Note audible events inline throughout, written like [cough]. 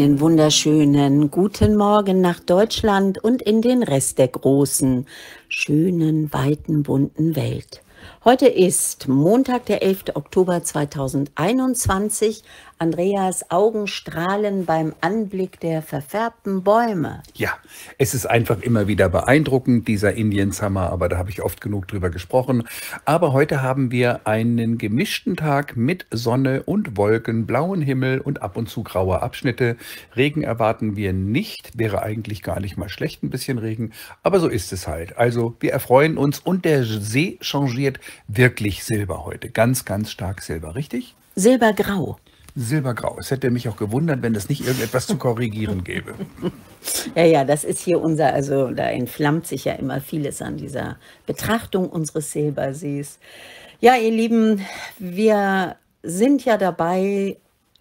Einen wunderschönen guten Morgen nach Deutschland und in den Rest der großen, schönen, weiten, bunten Welt. Heute ist Montag, der 11. Oktober 2021. Andreas Augen strahlen beim Anblick der verfärbten Bäume. Ja, es ist einfach immer wieder beeindruckend, dieser Indienshammer, aber da habe ich oft genug drüber gesprochen. Aber heute haben wir einen gemischten Tag mit Sonne und Wolken, blauen Himmel und ab und zu graue Abschnitte. Regen erwarten wir nicht, wäre eigentlich gar nicht mal schlecht, ein bisschen Regen, aber so ist es halt. Also wir erfreuen uns und der See changiert wirklich Silber heute, ganz, ganz stark Silber, richtig? Silbergrau silbergrau. Es hätte mich auch gewundert, wenn es nicht irgendetwas zu korrigieren gäbe. [laughs] Ja, ja, das ist hier unser, also da entflammt sich ja immer vieles an dieser Betrachtung unseres Silbersees. Ja, ihr Lieben, wir sind ja dabei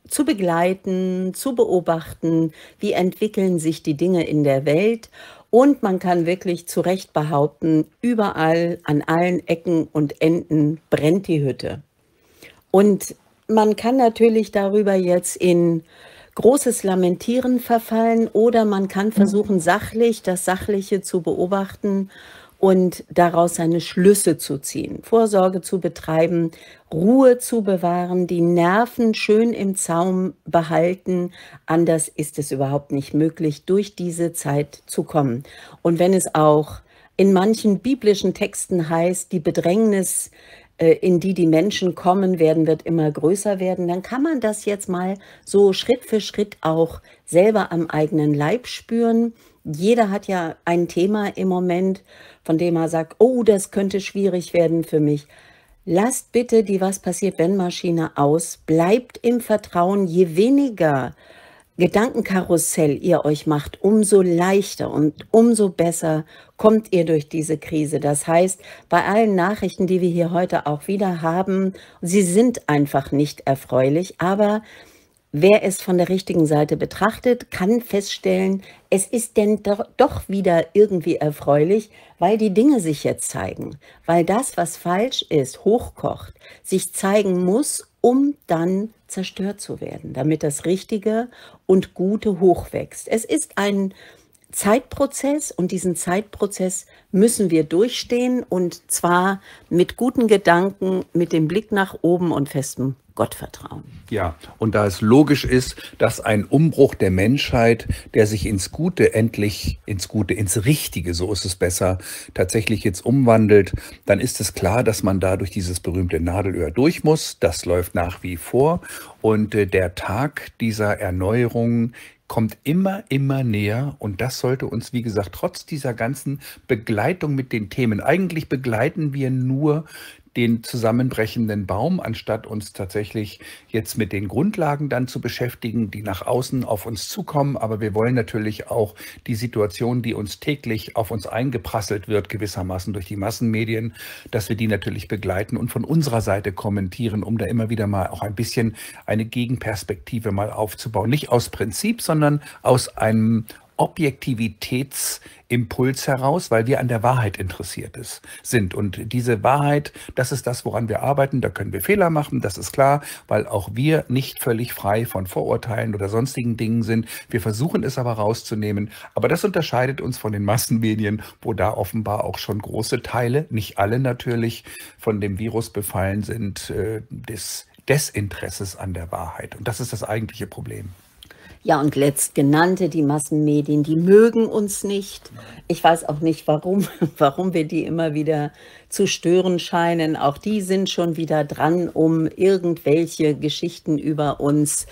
zu begleiten, zu beobachten, wie entwickeln sich die Dinge in der Welt. Und man kann wirklich zu Recht behaupten, überall an allen Ecken und Enden brennt die Hütte. Und man kann natürlich darüber jetzt in großes Lamentieren verfallen oder man kann mhm. versuchen, sachlich das Sachliche zu beobachten und daraus seine Schlüsse zu ziehen, Vorsorge zu betreiben, Ruhe zu bewahren, die Nerven schön im Zaum behalten. Anders ist es überhaupt nicht möglich, durch diese Zeit zu kommen. Und wenn es auch in manchen biblischen Texten heißt, die Bedrängnis äh, in die die Menschen kommen werden, wird immer größer werden, dann kann man das jetzt mal so Schritt für Schritt auch selber am eigenen Leib spüren. Jeder hat ja ein Thema im Moment, von dem er sagt, oh, das könnte schwierig werden für mich. Lasst bitte die Was passiert, wenn Maschine aus, bleibt im Vertrauen, je weniger äh, Gedankenkarussell ihr euch macht, umso leichter und umso besser kommt ihr durch diese Krise. Das heißt, bei allen Nachrichten, die wir hier heute auch wieder haben, sie sind einfach nicht erfreulich, aber Wer es von der richtigen Seite betrachtet, kann feststellen, es ist denn doch wieder irgendwie erfreulich, weil die Dinge sich jetzt zeigen, weil das, was falsch ist, hochkocht, sich zeigen muss, um dann zerstört zu werden, damit das Richtige und Gute hochwächst. Es ist ein Zeitprozess und diesen Zeitprozess müssen wir durchstehen und zwar mit guten Gedanken, mit dem Blick nach oben und festem Gott vertrauen. Ja, und da es logisch ist, dass ein Umbruch der Menschheit, der sich ins Gute endlich, ins Gute, ins Richtige, so ist es besser, tatsächlich jetzt umwandelt, dann ist es klar, dass man da durch dieses berühmte Nadelöhr durch muss. Das läuft nach wie vor. Und äh, der Tag dieser Erneuerung kommt immer, immer näher. Und das sollte uns, wie gesagt, trotz dieser ganzen Begleitung mit den Themen, eigentlich begleiten wir nur den zusammenbrechenden Baum, anstatt uns tatsächlich jetzt mit den Grundlagen dann zu beschäftigen, die nach außen auf uns zukommen. Aber wir wollen natürlich auch die Situation, die uns täglich auf uns eingeprasselt wird, gewissermaßen durch die Massenmedien, dass wir die natürlich begleiten und von unserer Seite kommentieren, um da immer wieder mal auch ein bisschen eine Gegenperspektive mal aufzubauen. Nicht aus Prinzip, sondern aus einem Objektivitätsimpuls heraus, weil wir an der Wahrheit interessiert ist, sind. Und diese Wahrheit, das ist das, woran wir arbeiten. Da können wir Fehler machen, das ist klar, weil auch wir nicht völlig frei von Vorurteilen oder sonstigen Dingen sind. Wir versuchen es aber rauszunehmen. Aber das unterscheidet uns von den Massenmedien, wo da offenbar auch schon große Teile, nicht alle natürlich, von dem Virus befallen sind, äh, des Desinteresses an der Wahrheit. Und das ist das eigentliche Problem. Ja, und letztgenannte, die Massenmedien, die mögen uns nicht. Ich weiß auch nicht, warum, [laughs] warum wir die immer wieder zu stören scheinen. Auch die sind schon wieder dran, um irgendwelche Geschichten über uns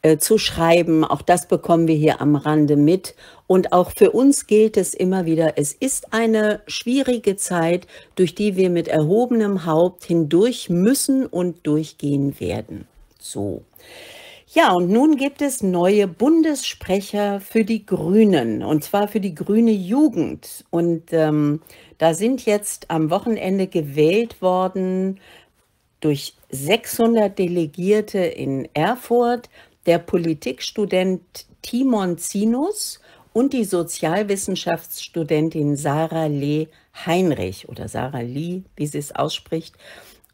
äh, zu schreiben. Auch das bekommen wir hier am Rande mit. Und auch für uns gilt es immer wieder, es ist eine schwierige Zeit, durch die wir mit erhobenem Haupt hindurch müssen und durchgehen werden. So. Ja, und nun gibt es neue Bundessprecher für die Grünen, und zwar für die grüne Jugend. Und ähm, da sind jetzt am Wochenende gewählt worden durch 600 Delegierte in Erfurt der Politikstudent Timon Zinus und die Sozialwissenschaftsstudentin Sarah Lee Heinrich oder Sarah Lee, wie sie es ausspricht.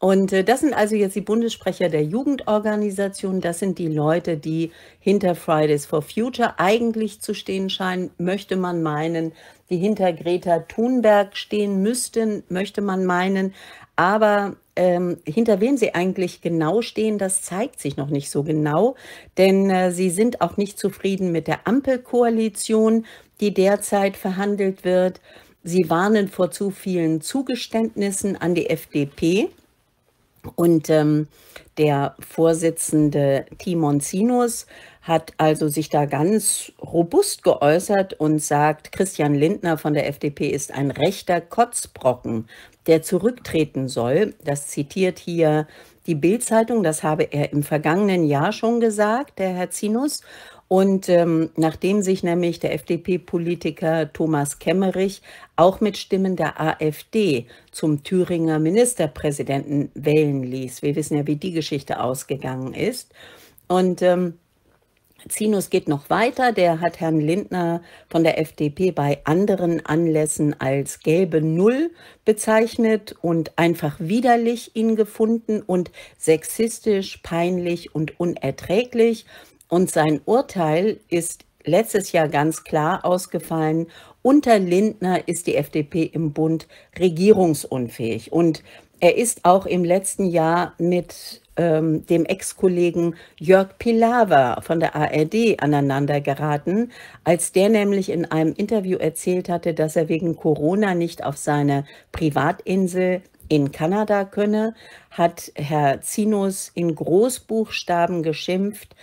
Und äh, das sind also jetzt die Bundessprecher der Jugendorganisation. Das sind die Leute, die hinter Fridays for Future eigentlich zu stehen scheinen, möchte man meinen, die hinter Greta Thunberg stehen müssten, möchte man meinen. Aber ähm, hinter wem sie eigentlich genau stehen, das zeigt sich noch nicht so genau, denn äh, sie sind auch nicht zufrieden mit der Ampelkoalition, die derzeit verhandelt wird. Sie warnen vor zu vielen Zugeständnissen an die FDP. Und ähm, der Vorsitzende Timon Sinus hat also sich da ganz robust geäußert und sagt, Christian Lindner von der FDP ist ein rechter Kotzbrocken, der zurücktreten soll. Das zitiert hier die Bild-Zeitung, das habe er im vergangenen Jahr schon gesagt, der Herr Sinus. Und ähm, nachdem sich nämlich der FDP-Politiker Thomas Kemmerich auch mit Stimmen der AfD zum Thüringer Ministerpräsidenten wählen ließ, wir wissen ja, wie die Geschichte ausgegangen ist. Und ähm, Zinus geht noch weiter. Der hat Herrn Lindner von der FDP bei anderen Anlässen als gelbe Null bezeichnet und einfach widerlich ihn gefunden und sexistisch, peinlich und unerträglich. Und sein Urteil ist letztes Jahr ganz klar ausgefallen. Unter Lindner ist die FDP im Bund regierungsunfähig. Und er ist auch im letzten Jahr mit ähm, dem Ex-Kollegen Jörg Pilawa von der ARD aneinandergeraten, als der nämlich in einem Interview erzählt hatte, dass er wegen Corona nicht auf seine Privatinsel in Kanada könne, hat Herr Zinus in Großbuchstaben geschimpft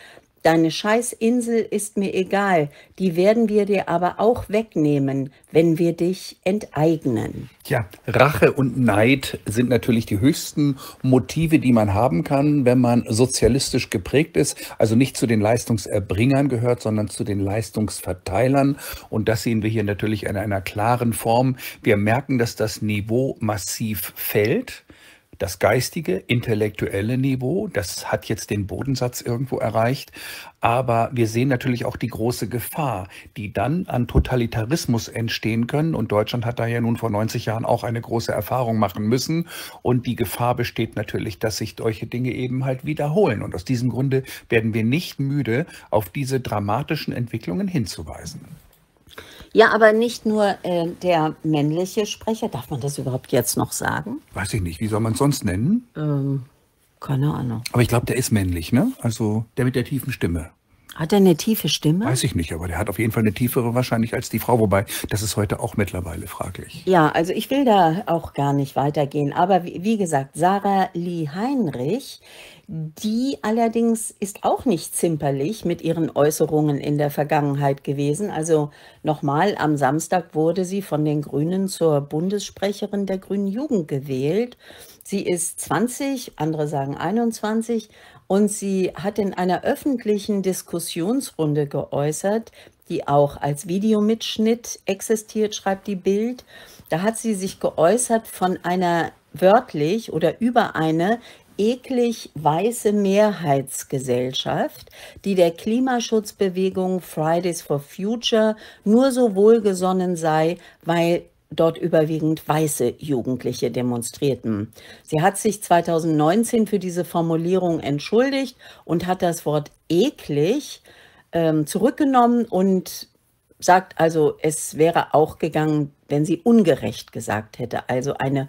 Deine Scheißinsel ist mir egal, die werden wir dir aber auch wegnehmen, wenn wir dich enteignen. Tja, Rache und Neid sind natürlich die höchsten Motive, die man haben kann, wenn man sozialistisch geprägt ist, also nicht zu den Leistungserbringern gehört, sondern zu den Leistungsverteilern. Und das sehen wir hier natürlich in einer klaren Form. Wir merken, dass das Niveau massiv fällt das geistige, intellektuelle Niveau, das hat jetzt den Bodensatz irgendwo erreicht. Aber wir sehen natürlich auch die große Gefahr, die dann an Totalitarismus entstehen können. Und Deutschland hat da ja nun vor 90 Jahren auch eine große Erfahrung machen müssen. Und die Gefahr besteht natürlich, dass sich solche Dinge eben halt wiederholen. Und aus diesem Grunde werden wir nicht müde, auf diese dramatischen Entwicklungen hinzuweisen. Ja, aber nicht nur äh, der männliche Sprecher. Darf man das überhaupt jetzt noch sagen? Weiß ich nicht. Wie soll man es sonst nennen? Ähm, keine Ahnung. Aber ich glaube, der ist männlich, ne? Also der mit der tiefen Stimme. Hat er eine tiefe Stimme? Weiß ich nicht, aber der hat auf jeden Fall eine tiefere wahrscheinlich als die Frau, wobei das ist heute auch mittlerweile fraglich. Ja, also ich will da auch gar nicht weitergehen, aber wie, wie gesagt, Sarah Lee Heinrich die allerdings ist auch nicht zimperlich mit ihren Äußerungen in der Vergangenheit gewesen. Also nochmal, am Samstag wurde sie von den Grünen zur Bundessprecherin der Grünen Jugend gewählt. Sie ist 20, andere sagen 21 und sie hat in einer öffentlichen Diskussionsrunde geäußert, die auch als Videomitschnitt existiert, schreibt die Bild. Da hat sie sich geäußert von einer wörtlich oder über eine eklig weiße Mehrheitsgesellschaft, die der Klimaschutzbewegung Fridays for Future nur so wohlgesonnen sei, weil dort überwiegend weiße Jugendliche demonstrierten. Sie hat sich 2019 für diese Formulierung entschuldigt und hat das Wort eklig ähm, zurückgenommen und sagt also, es wäre auch gegangen, wenn sie ungerecht gesagt hätte, also eine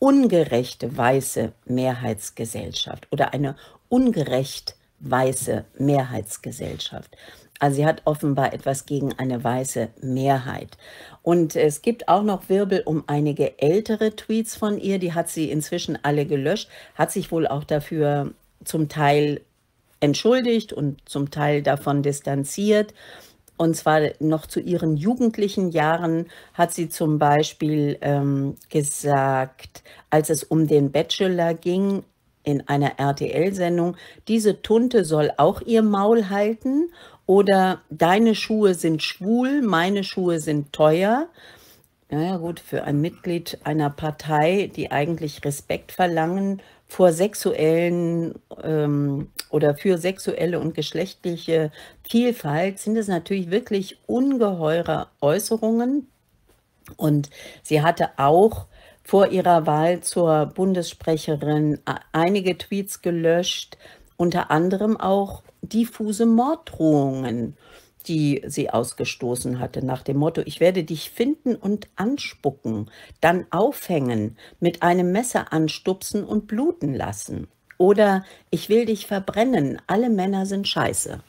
ungerechte weiße Mehrheitsgesellschaft oder eine ungerecht weiße Mehrheitsgesellschaft. Also sie hat offenbar etwas gegen eine weiße Mehrheit. Und es gibt auch noch Wirbel um einige ältere Tweets von ihr, die hat sie inzwischen alle gelöscht, hat sich wohl auch dafür zum Teil entschuldigt und zum Teil davon distanziert. Und zwar noch zu ihren jugendlichen Jahren hat sie zum Beispiel ähm, gesagt, als es um den Bachelor ging in einer RTL-Sendung, diese Tunte soll auch ihr Maul halten oder deine Schuhe sind schwul, meine Schuhe sind teuer. Naja gut, für ein Mitglied einer Partei, die eigentlich Respekt verlangen vor sexuellen ähm, oder für sexuelle und geschlechtliche Vielfalt sind es natürlich wirklich ungeheure Äußerungen. Und sie hatte auch vor ihrer Wahl zur Bundessprecherin einige Tweets gelöscht, unter anderem auch diffuse Morddrohungen die sie ausgestoßen hatte, nach dem Motto, ich werde dich finden und anspucken, dann aufhängen, mit einem Messer anstupsen und bluten lassen. Oder ich will dich verbrennen, alle Männer sind scheiße.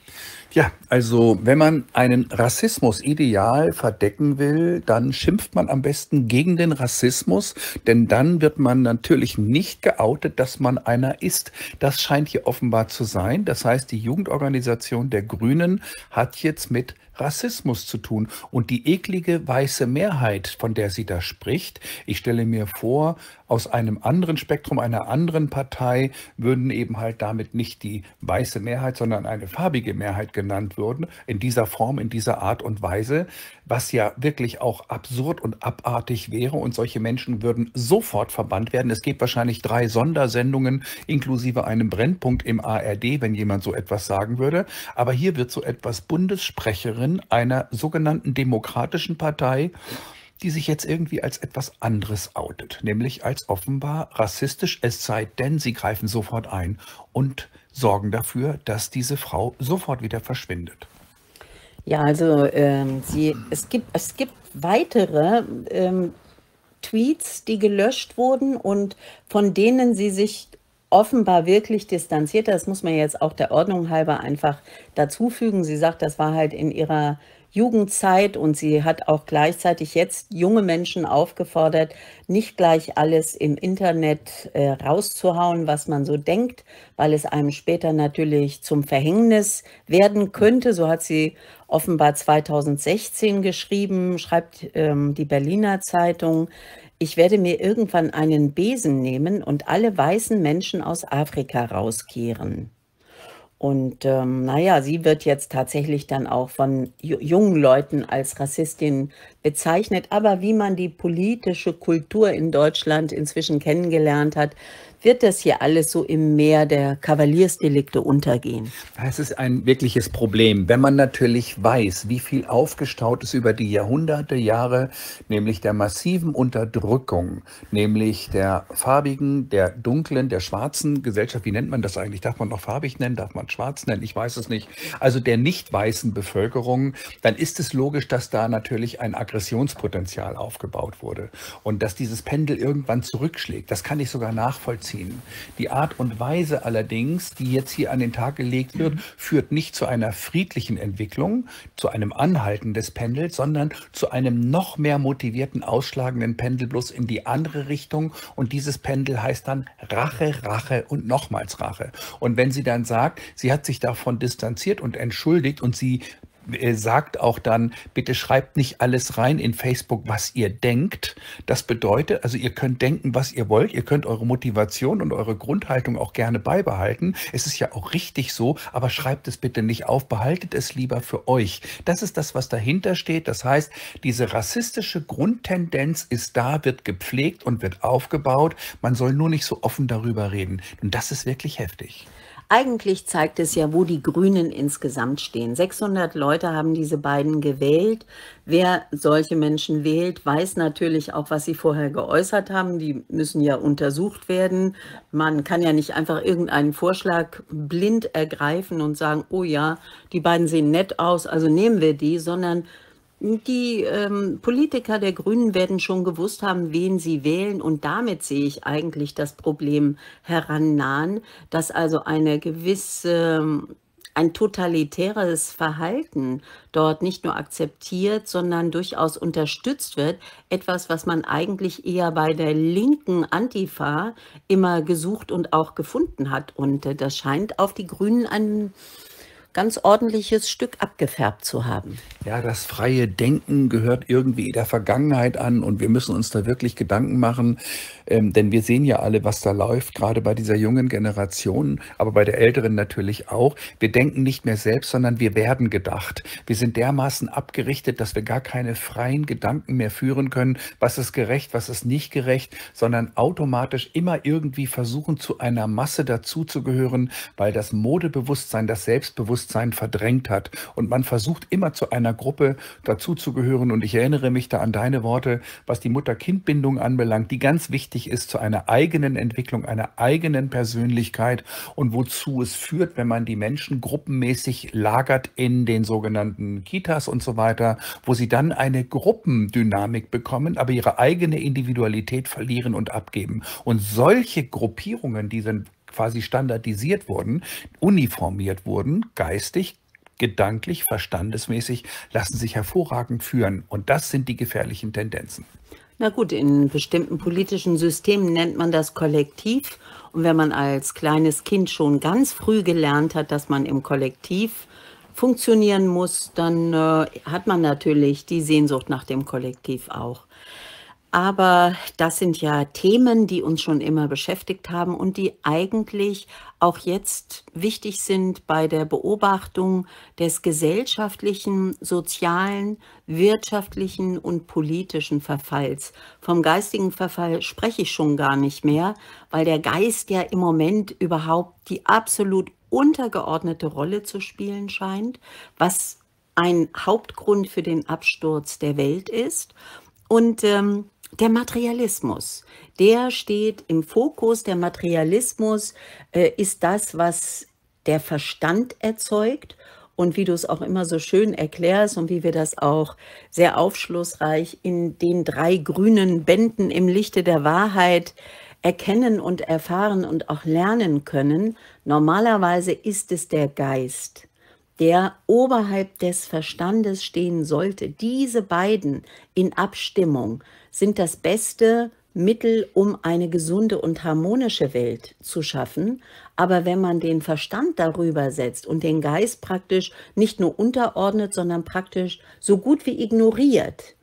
Ja, also wenn man einen Rassismus ideal verdecken will, dann schimpft man am besten gegen den Rassismus, denn dann wird man natürlich nicht geoutet, dass man einer ist. Das scheint hier offenbar zu sein. Das heißt, die Jugendorganisation der Grünen hat jetzt mit Rassismus zu tun. Und die eklige weiße Mehrheit, von der sie da spricht, ich stelle mir vor, aus einem anderen Spektrum einer anderen Partei würden eben halt damit nicht die weiße Mehrheit, sondern eine farbige Mehrheit genannt würden, in dieser Form, in dieser Art und Weise, was ja wirklich auch absurd und abartig wäre. Und solche Menschen würden sofort verbannt werden. Es gibt wahrscheinlich drei Sondersendungen inklusive einem Brennpunkt im ARD, wenn jemand so etwas sagen würde. Aber hier wird so etwas Bundessprecherin einer sogenannten Demokratischen Partei die sich jetzt irgendwie als etwas anderes outet, nämlich als offenbar rassistisch, es sei denn, sie greifen sofort ein und sorgen dafür, dass diese Frau sofort wieder verschwindet. Ja, also ähm, sie, es, gibt, es gibt weitere ähm, Tweets, die gelöscht wurden und von denen sie sich offenbar wirklich distanziert. Das muss man jetzt auch der Ordnung halber einfach dazufügen. Sie sagt, das war halt in ihrer Jugendzeit und sie hat auch gleichzeitig jetzt junge Menschen aufgefordert, nicht gleich alles im Internet äh, rauszuhauen, was man so denkt, weil es einem später natürlich zum Verhängnis werden könnte. So hat sie offenbar 2016 geschrieben, schreibt ähm, die Berliner Zeitung. Ich werde mir irgendwann einen Besen nehmen und alle weißen Menschen aus Afrika rauskehren. Und ähm, naja, sie wird jetzt tatsächlich dann auch von jungen Leuten als Rassistin bezeichnet. Aber wie man die politische Kultur in Deutschland inzwischen kennengelernt hat, wird das hier alles so im Meer der Kavaliersdelikte untergehen. Es ist ein wirkliches Problem, wenn man natürlich weiß, wie viel aufgestaut ist über die Jahrhunderte, Jahre, nämlich der massiven Unterdrückung, nämlich der farbigen, der dunklen, der schwarzen Gesellschaft, wie nennt man das eigentlich? Darf man noch farbig nennen? Darf man schwarz nennen? Ich weiß es nicht. Also der nicht weißen Bevölkerung, dann ist es logisch, dass da natürlich ein Aggressionspotenzial aufgebaut wurde und dass dieses Pendel irgendwann zurückschlägt. Das kann ich sogar nachvollziehen nachvollziehen. Die Art und Weise allerdings, die jetzt hier an den Tag gelegt wird, führt nicht zu einer friedlichen Entwicklung, zu einem Anhalten des Pendels, sondern zu einem noch mehr motivierten, ausschlagenden Pendel bloß in die andere Richtung. Und dieses Pendel heißt dann Rache, Rache und nochmals Rache. Und wenn sie dann sagt, sie hat sich davon distanziert und entschuldigt und sie äh, sagt auch dann, bitte schreibt nicht alles rein in Facebook, was ihr denkt. Das bedeutet, also ihr könnt denken, was ihr wollt. Ihr könnt eure Motivation und eure Grundhaltung auch gerne beibehalten. Es ist ja auch richtig so, aber schreibt es bitte nicht auf. Behaltet es lieber für euch. Das ist das, was dahinter steht. Das heißt, diese rassistische Grundtendenz ist da, wird gepflegt und wird aufgebaut. Man soll nur nicht so offen darüber reden. Und das ist wirklich heftig. Eigentlich zeigt es ja, wo die Grünen insgesamt stehen. 600 Leute haben diese beiden gewählt. Wer solche Menschen wählt, weiß natürlich auch, was sie vorher geäußert haben. Die müssen ja untersucht werden. Man kann ja nicht einfach irgendeinen Vorschlag blind ergreifen und sagen, oh ja, die beiden sehen nett aus, also nehmen wir die, sondern die ähm, Politiker der Grünen werden schon gewusst haben, wen sie wählen. Und damit sehe ich eigentlich das Problem herannahen, dass also eine gewisse, ähm, ein totalitäres Verhalten dort nicht nur akzeptiert, sondern durchaus unterstützt wird. Etwas, was man eigentlich eher bei der linken Antifa immer gesucht und auch gefunden hat. Und äh, das scheint auf die Grünen an ganz ordentliches Stück abgefärbt zu haben. Ja, das freie Denken gehört irgendwie der Vergangenheit an und wir müssen uns da wirklich Gedanken machen, ähm, denn wir sehen ja alle, was da läuft, gerade bei dieser jungen Generation, aber bei der älteren natürlich auch. Wir denken nicht mehr selbst, sondern wir werden gedacht. Wir sind dermaßen abgerichtet, dass wir gar keine freien Gedanken mehr führen können, was ist gerecht, was ist nicht gerecht, sondern automatisch immer irgendwie versuchen, zu einer Masse dazuzugehören, weil das Modebewusstsein, das Selbstbewusstsein, Bewusstsein verdrängt hat. Und man versucht immer zu einer Gruppe dazuzugehören. Und ich erinnere mich da an deine Worte, was die Mutter-Kind-Bindung anbelangt, die ganz wichtig ist zu einer eigenen Entwicklung, einer eigenen Persönlichkeit und wozu es führt, wenn man die Menschen gruppenmäßig lagert in den sogenannten Kitas und so weiter, wo sie dann eine Gruppendynamik bekommen, aber ihre eigene Individualität verlieren und abgeben. Und solche Gruppierungen, die sind quasi standardisiert wurden, uniformiert wurden, geistig, gedanklich, verstandesmäßig, lassen sich hervorragend führen. Und das sind die gefährlichen Tendenzen. Na gut, in bestimmten politischen Systemen nennt man das Kollektiv. Und wenn man als kleines Kind schon ganz früh gelernt hat, dass man im Kollektiv funktionieren muss, dann äh, hat man natürlich die Sehnsucht nach dem Kollektiv auch. Aber das sind ja Themen, die uns schon immer beschäftigt haben und die eigentlich auch jetzt wichtig sind bei der Beobachtung des gesellschaftlichen, sozialen, wirtschaftlichen und politischen Verfalls. Vom geistigen Verfall spreche ich schon gar nicht mehr, weil der Geist ja im Moment überhaupt die absolut untergeordnete Rolle zu spielen scheint, was ein Hauptgrund für den Absturz der Welt ist. Und ähm, der Materialismus, der steht im Fokus. Der Materialismus äh, ist das, was der Verstand erzeugt. Und wie du es auch immer so schön erklärst und wie wir das auch sehr aufschlussreich in den drei grünen Bänden im Lichte der Wahrheit erkennen und erfahren und auch lernen können, normalerweise ist es der Geist, der oberhalb des Verstandes stehen sollte. Diese beiden in Abstimmung sind das beste Mittel, um eine gesunde und harmonische Welt zu schaffen. Aber wenn man den Verstand darüber setzt und den Geist praktisch nicht nur unterordnet, sondern praktisch so gut wie ignoriert,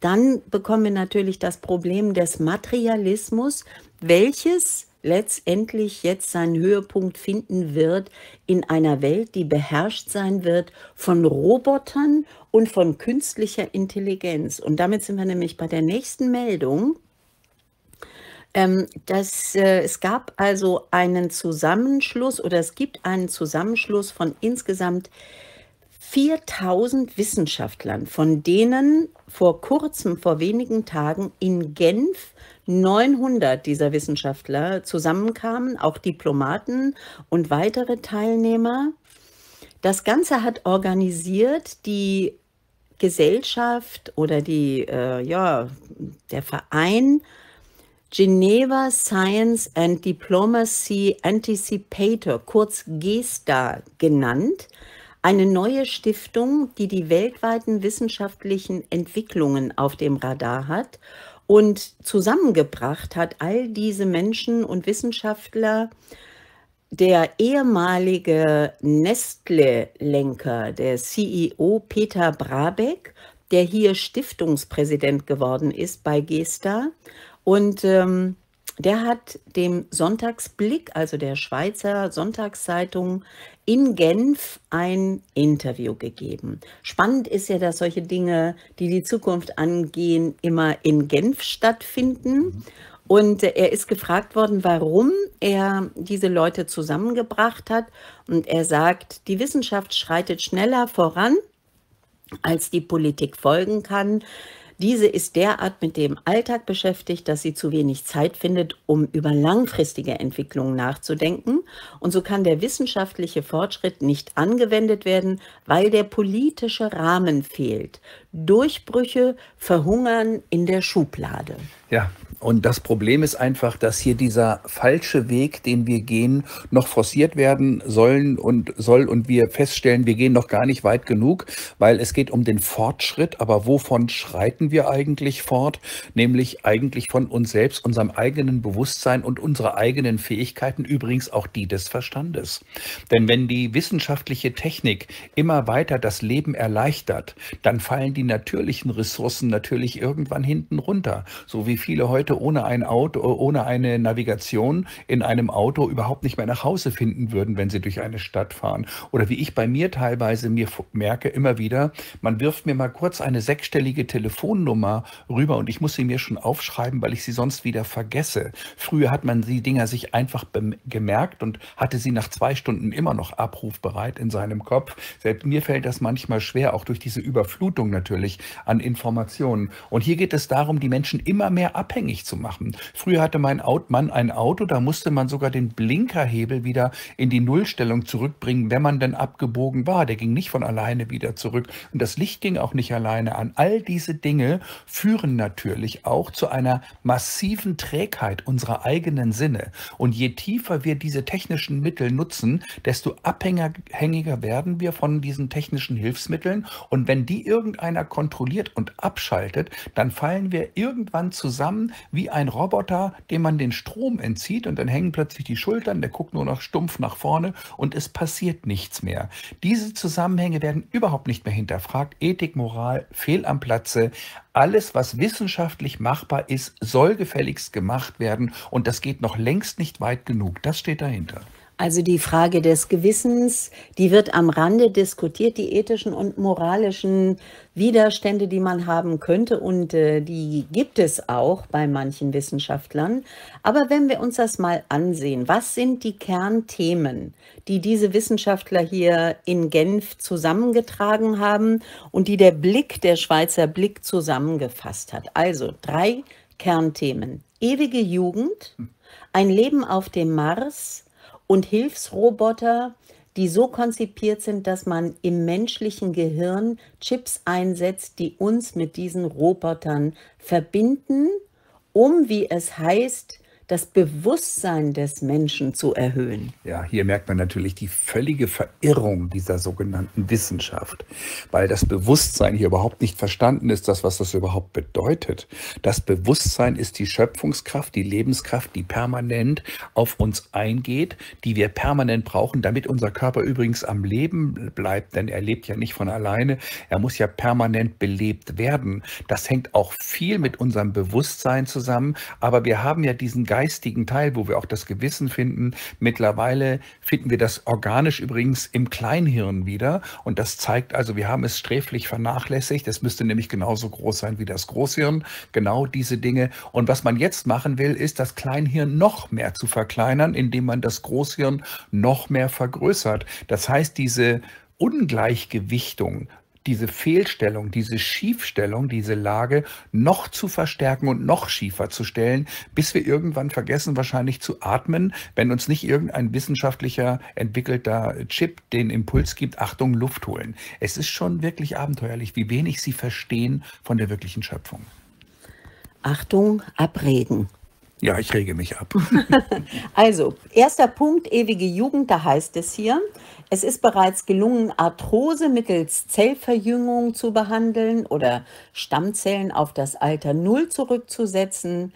dann bekommen wir natürlich das Problem des Materialismus, welches letztendlich jetzt seinen Höhepunkt finden wird in einer Welt, die beherrscht sein wird von Robotern und von künstlicher Intelligenz. Und damit sind wir nämlich bei der nächsten Meldung. Ähm, das, äh, es gab also einen Zusammenschluss oder es gibt einen Zusammenschluss von insgesamt 4000 Wissenschaftlern, von denen vor kurzem, vor wenigen Tagen in Genf 900 dieser Wissenschaftler zusammenkamen, auch Diplomaten und weitere Teilnehmer. Das Ganze hat organisiert die Gesellschaft oder die, äh, ja, der Verein Geneva Science and Diplomacy Anticipator, kurz GESTA genannt, eine neue Stiftung, die die weltweiten wissenschaftlichen Entwicklungen auf dem Radar hat und zusammengebracht hat all diese Menschen und Wissenschaftler der ehemalige Nestle-Lenker, der CEO Peter Brabeck, der hier Stiftungspräsident geworden ist bei Gesta und ähm, der hat dem Sonntagsblick, also der Schweizer Sonntagszeitung, in Genf ein Interview gegeben. Spannend ist ja, dass solche Dinge, die die Zukunft angehen, immer in Genf stattfinden. Und äh, er ist gefragt worden, warum er diese Leute zusammengebracht hat. Und er sagt, die Wissenschaft schreitet schneller voran, als die Politik folgen kann. Diese ist derart mit dem Alltag beschäftigt, dass sie zu wenig Zeit findet, um über langfristige Entwicklungen nachzudenken. Und so kann der wissenschaftliche Fortschritt nicht angewendet werden, weil der politische Rahmen fehlt. Durchbrüche verhungern in der Schublade. Ja, und das Problem ist einfach, dass hier dieser falsche Weg, den wir gehen, noch forciert werden sollen und soll und wir feststellen, wir gehen noch gar nicht weit genug, weil es geht um den Fortschritt. Aber wovon schreiten wir eigentlich fort? Nämlich eigentlich von uns selbst, unserem eigenen Bewusstsein und unserer eigenen Fähigkeiten, übrigens auch die des Verstandes. Denn wenn die wissenschaftliche Technik immer weiter das Leben erleichtert, dann fallen die natürlichen Ressourcen natürlich irgendwann hinten runter. So wie viele heute ohne ein Auto, ohne eine Navigation in einem Auto überhaupt nicht mehr nach Hause finden würden, wenn sie durch eine Stadt fahren. Oder wie ich bei mir teilweise mir merke immer wieder, man wirft mir mal kurz eine sechsstellige Telefonnummer rüber und ich muss sie mir schon aufschreiben, weil ich sie sonst wieder vergesse. Früher hat man die Dinger sich einfach gemerkt und hatte sie nach zwei Stunden immer noch abrufbereit in seinem Kopf. Selbst mir fällt das manchmal schwer, auch durch diese Überflutung natürlich natürlich an Informationen. Und hier geht es darum, die Menschen immer mehr abhängig zu machen. Früher hatte mein Mann ein Auto, da musste man sogar den Blinkerhebel wieder in die Nullstellung zurückbringen, wenn man dann abgebogen war. Der ging nicht von alleine wieder zurück. Und das Licht ging auch nicht alleine an. All diese Dinge führen natürlich auch zu einer massiven Trägheit unserer eigenen Sinne. Und je tiefer wir diese technischen Mittel nutzen, desto abhängiger werden wir von diesen technischen Hilfsmitteln. Und wenn die irgendeine keiner kontrolliert und abschaltet, dann fallen wir irgendwann zusammen wie ein Roboter, dem man den Strom entzieht und dann hängen plötzlich die Schultern, der guckt nur noch stumpf nach vorne und es passiert nichts mehr. Diese Zusammenhänge werden überhaupt nicht mehr hinterfragt. Ethik, Moral, fehl am Platze. Alles, was wissenschaftlich machbar ist, soll gefälligst gemacht werden und das geht noch längst nicht weit genug. Das steht dahinter. Also die Frage des Gewissens, die wird am Rande diskutiert, die ethischen und moralischen Widerstände, die man haben könnte und äh, die gibt es auch bei manchen Wissenschaftlern. Aber wenn wir uns das mal ansehen, was sind die Kernthemen, die diese Wissenschaftler hier in Genf zusammengetragen haben und die der Blick, der Schweizer Blick zusammengefasst hat? Also drei Kernthemen. Ewige Jugend, ein Leben auf dem Mars, und Hilfsroboter, die so konzipiert sind, dass man im menschlichen Gehirn Chips einsetzt, die uns mit diesen Robotern verbinden, um, wie es heißt, das Bewusstsein des Menschen zu erhöhen. Ja, hier merkt man natürlich die völlige Verirrung dieser sogenannten Wissenschaft, weil das Bewusstsein hier überhaupt nicht verstanden ist, das, was das überhaupt bedeutet. Das Bewusstsein ist die Schöpfungskraft, die Lebenskraft, die permanent auf uns eingeht, die wir permanent brauchen, damit unser Körper übrigens am Leben bleibt, denn er lebt ja nicht von alleine, er muss ja permanent belebt werden. Das hängt auch viel mit unserem Bewusstsein zusammen, aber wir haben ja diesen ganzen geistigen Teil, wo wir auch das Gewissen finden. Mittlerweile finden wir das organisch übrigens im Kleinhirn wieder. Und das zeigt also, wir haben es sträflich vernachlässigt. Das müsste nämlich genauso groß sein wie das Großhirn. Genau diese Dinge. Und was man jetzt machen will, ist, das Kleinhirn noch mehr zu verkleinern, indem man das Großhirn noch mehr vergrößert. Das heißt, diese Ungleichgewichtung diese Fehlstellung, diese Schiefstellung, diese Lage noch zu verstärken und noch schiefer zu stellen, bis wir irgendwann vergessen, wahrscheinlich zu atmen, wenn uns nicht irgendein wissenschaftlicher entwickelter Chip den Impuls gibt, Achtung, Luft holen. Es ist schon wirklich abenteuerlich, wie wenig sie verstehen von der wirklichen Schöpfung. Achtung, abregen. Ja, ich rege mich ab. [laughs] also, erster Punkt, ewige Jugend, da heißt es hier, es ist bereits gelungen, Arthrose mittels Zellverjüngung zu behandeln oder Stammzellen auf das Alter Null zurückzusetzen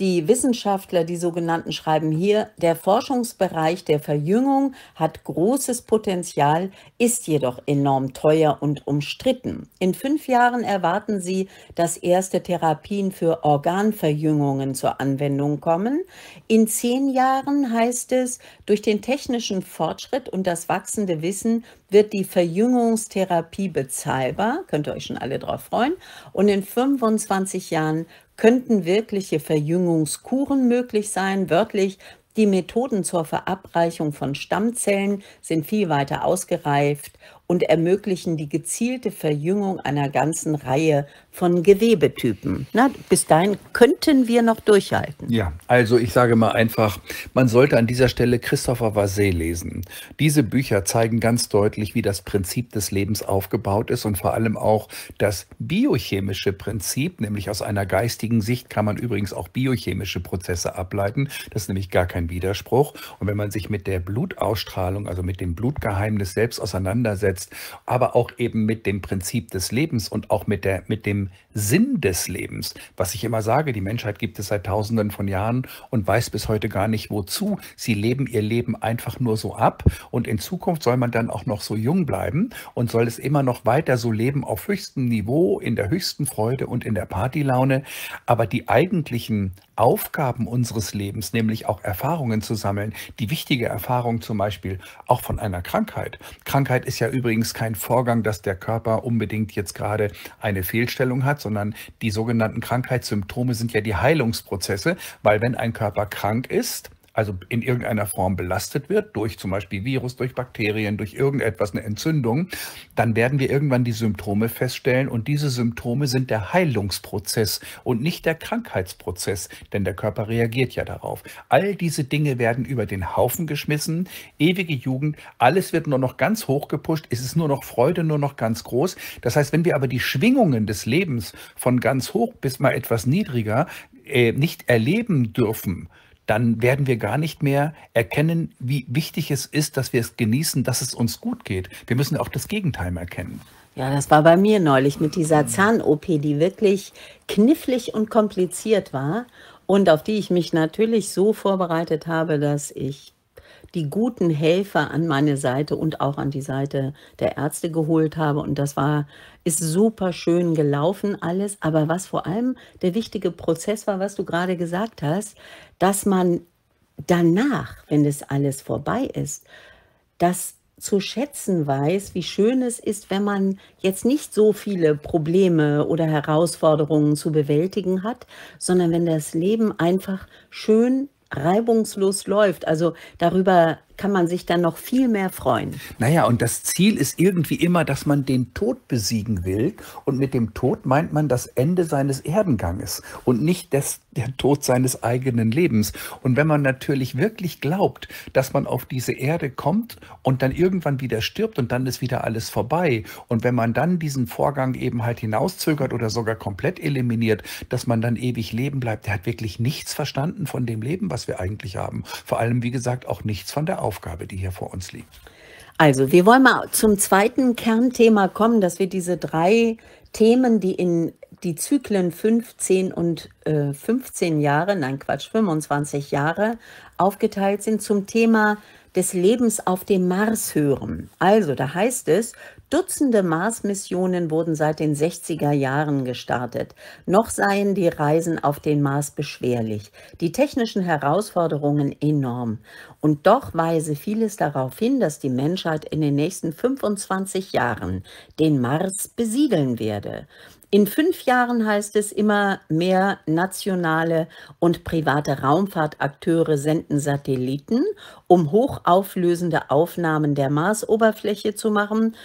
die Wissenschaftler, die sogenannten, schreiben hier, der Forschungsbereich der Verjüngung hat großes Potenzial, ist jedoch enorm teuer und umstritten. In fünf Jahren erwarten sie, dass erste Therapien für Organverjüngungen zur Anwendung kommen. In zehn Jahren heißt es, durch den technischen Fortschritt und das wachsende Wissen wird die Verjüngungstherapie bezahlbar, könnt ihr euch schon alle drauf freuen. Und in 25 Jahren könnten wirkliche Verjüngungskuren möglich sein, wörtlich. Die Methoden zur Verabreichung von Stammzellen sind viel weiter ausgereift und ermöglichen die gezielte Verjüngung einer ganzen Reihe von Gewebetypen. Na, bis dahin könnten wir noch durchhalten. Ja, also ich sage mal einfach, man sollte an dieser Stelle Christopher Vasset lesen. Diese Bücher zeigen ganz deutlich, wie das Prinzip des Lebens aufgebaut ist und vor allem auch das biochemische Prinzip, nämlich aus einer geistigen Sicht kann man übrigens auch biochemische Prozesse ableiten. Das ist nämlich gar kein Widerspruch. Und wenn man sich mit der Blutausstrahlung, also mit dem Blutgeheimnis selbst auseinandersetzt, aber auch eben mit dem Prinzip des Lebens und auch mit, der, mit dem Sinn des Lebens. Was ich immer sage, die Menschheit gibt es seit tausenden von Jahren und weiß bis heute gar nicht wozu. Sie leben ihr Leben einfach nur so ab und in Zukunft soll man dann auch noch so jung bleiben und soll es immer noch weiter so leben auf höchstem Niveau, in der höchsten Freude und in der Partylaune. Aber die eigentlichen Aufgaben unseres Lebens, nämlich auch Erfahrungen zu sammeln. Die wichtige Erfahrung zum Beispiel auch von einer Krankheit. Krankheit ist ja übrigens kein Vorgang, dass der Körper unbedingt jetzt gerade eine Fehlstellung hat, sondern die sogenannten Krankheitssymptome sind ja die Heilungsprozesse, weil wenn ein Körper krank ist, also in irgendeiner Form belastet wird, durch zum Beispiel Virus, durch Bakterien, durch irgendetwas, eine Entzündung, dann werden wir irgendwann die Symptome feststellen und diese Symptome sind der Heilungsprozess und nicht der Krankheitsprozess, denn der Körper reagiert ja darauf. All diese Dinge werden über den Haufen geschmissen, ewige Jugend, alles wird nur noch ganz hoch gepusht, es ist nur noch Freude, nur noch ganz groß. Das heißt, wenn wir aber die Schwingungen des Lebens von ganz hoch bis mal etwas niedriger äh, nicht erleben dürfen, dann werden wir gar nicht mehr erkennen, wie wichtig es ist, dass wir es genießen, dass es uns gut geht. Wir müssen auch das Gegenteil erkennen. Ja, das war bei mir neulich mit dieser Zahn-OP, die wirklich knifflig und kompliziert war und auf die ich mich natürlich so vorbereitet habe, dass ich die guten Helfer an meine Seite und auch an die Seite der Ärzte geholt habe. Und das war, ist super schön gelaufen alles. Aber was vor allem der wichtige Prozess war, was du gerade gesagt hast, dass man danach, wenn das alles vorbei ist, das zu schätzen weiß, wie schön es ist, wenn man jetzt nicht so viele Probleme oder Herausforderungen zu bewältigen hat, sondern wenn das Leben einfach schön reibungslos läuft. Also darüber kann man sich dann noch viel mehr freuen. Naja, und das Ziel ist irgendwie immer, dass man den Tod besiegen will. Und mit dem Tod meint man das Ende seines Erdenganges und nicht des, der Tod seines eigenen Lebens. Und wenn man natürlich wirklich glaubt, dass man auf diese Erde kommt und dann irgendwann wieder stirbt und dann ist wieder alles vorbei. Und wenn man dann diesen Vorgang eben halt hinauszögert oder sogar komplett eliminiert, dass man dann ewig leben bleibt, der hat wirklich nichts verstanden von dem Leben, was wir eigentlich haben. Vor allem, wie gesagt, auch nichts von der Aufgabe, die hier vor uns liegt. Also, wir wollen mal zum zweiten Kernthema kommen, dass wir diese drei Themen, die in die Zyklen 15 und äh, 15 Jahre, nein Quatsch, 25 Jahre aufgeteilt sind, zum Thema des Lebens auf dem Mars hören. Also, da heißt es, Dutzende Mars-Missionen wurden seit den 60er Jahren gestartet. Noch seien die Reisen auf den Mars beschwerlich, die technischen Herausforderungen enorm. Und doch weise vieles darauf hin, dass die Menschheit in den nächsten 25 Jahren den Mars besiedeln werde. In fünf Jahren heißt es immer mehr nationale und private Raumfahrtakteure senden Satelliten, um hochauflösende Aufnahmen der Marsoberfläche zu machen.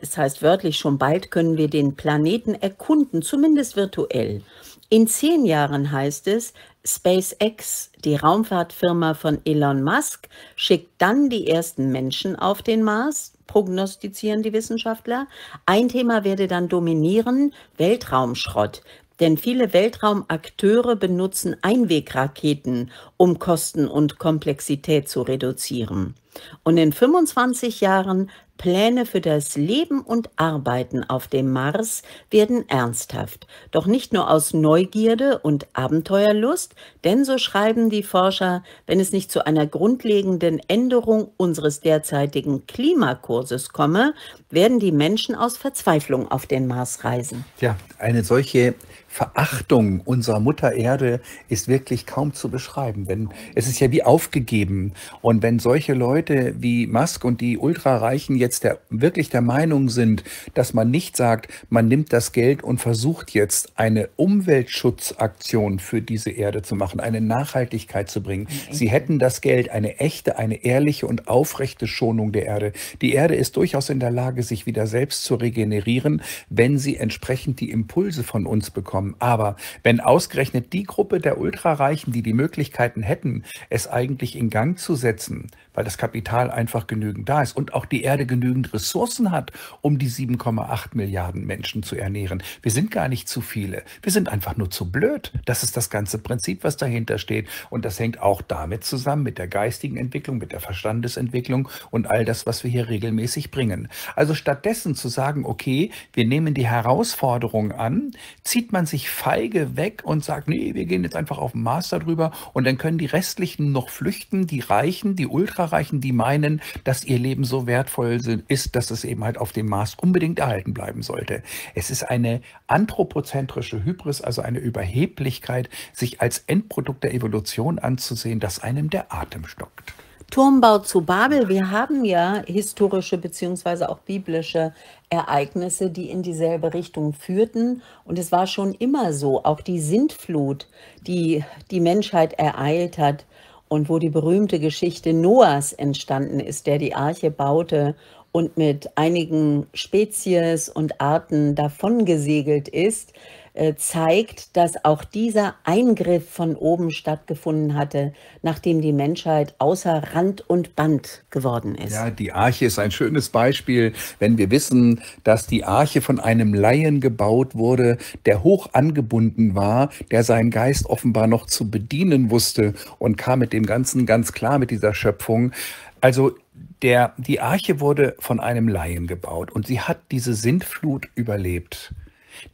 Es heißt wörtlich, schon bald können wir den Planeten erkunden, zumindest virtuell. In zehn Jahren heißt es, SpaceX, die Raumfahrtfirma von Elon Musk, schickt dann die ersten Menschen auf den Mars prognostizieren die Wissenschaftler. Ein Thema werde dann dominieren, Weltraumschrott. Denn viele Weltraumakteure benutzen Einwegraketen, um Kosten und Komplexität zu reduzieren und in 25 Jahren Pläne für das Leben und Arbeiten auf dem Mars werden ernsthaft, doch nicht nur aus Neugierde und Abenteuerlust, denn so schreiben die Forscher, wenn es nicht zu einer grundlegenden Änderung unseres derzeitigen Klimakurses komme, werden die Menschen aus Verzweiflung auf den Mars reisen. Ja, eine solche Verachtung unserer Mutter Erde ist wirklich kaum zu beschreiben, denn es ist ja wie aufgegeben. Und wenn solche Leute wie Musk und die Ultrareichen jetzt der, wirklich der Meinung sind, dass man nicht sagt, man nimmt das Geld und versucht jetzt eine Umweltschutzaktion für diese Erde zu machen, eine Nachhaltigkeit zu bringen. Mhm. Sie hätten das Geld, eine echte, eine ehrliche und aufrechte Schonung der Erde. Die Erde ist durchaus in der Lage, sich wieder selbst zu regenerieren, wenn sie entsprechend die Impulse von uns bekommt bekommen. Aber wenn ausgerechnet die Gruppe der Ultrareichen, die die Möglichkeiten hätten, es eigentlich in Gang zu setzen, weil das Kapital einfach genügend da ist und auch die Erde genügend Ressourcen hat, um die 7,8 Milliarden Menschen zu ernähren. Wir sind gar nicht zu viele. Wir sind einfach nur zu blöd. Das ist das ganze Prinzip, was dahinter steht. Und das hängt auch damit zusammen, mit der geistigen Entwicklung, mit der Verstandesentwicklung und all das, was wir hier regelmäßig bringen. Also stattdessen zu sagen, okay, wir nehmen die Herausforderung an, zieht man sich feige weg und sagt, nee, wir gehen jetzt einfach auf den Mars darüber und dann können die restlichen noch flüchten, die Reichen, die Ultra erreichen, die meinen, dass ihr Leben so wertvoll ist, dass es eben halt auf dem Mars unbedingt erhalten bleiben sollte. Es ist eine anthropozentrische Hybris, also eine Überheblichkeit, sich als Endprodukt der Evolution anzusehen, dass einem der Atem stockt. Turmbau zu Babel. Wir haben ja historische bzw. auch biblische Ereignisse, die in dieselbe Richtung führten. Und es war schon immer so, auch die Sintflut, die die Menschheit ereilt hat, und wo die berühmte Geschichte Noahs entstanden ist, der die Arche baute und mit einigen Spezies und Arten davongesegelt ist, äh, zeigt, dass auch dieser Eingriff von oben stattgefunden hatte, nachdem die Menschheit außer Rand und Band geworden ist. Ja, die Arche ist ein schönes Beispiel, wenn wir wissen, dass die Arche von einem Laien gebaut wurde, der hoch angebunden war, der seinen Geist offenbar noch zu bedienen wusste und kam mit dem Ganzen ganz klar mit dieser Schöpfung. Also der, die Arche wurde von einem Laien gebaut und sie hat diese Sintflut überlebt.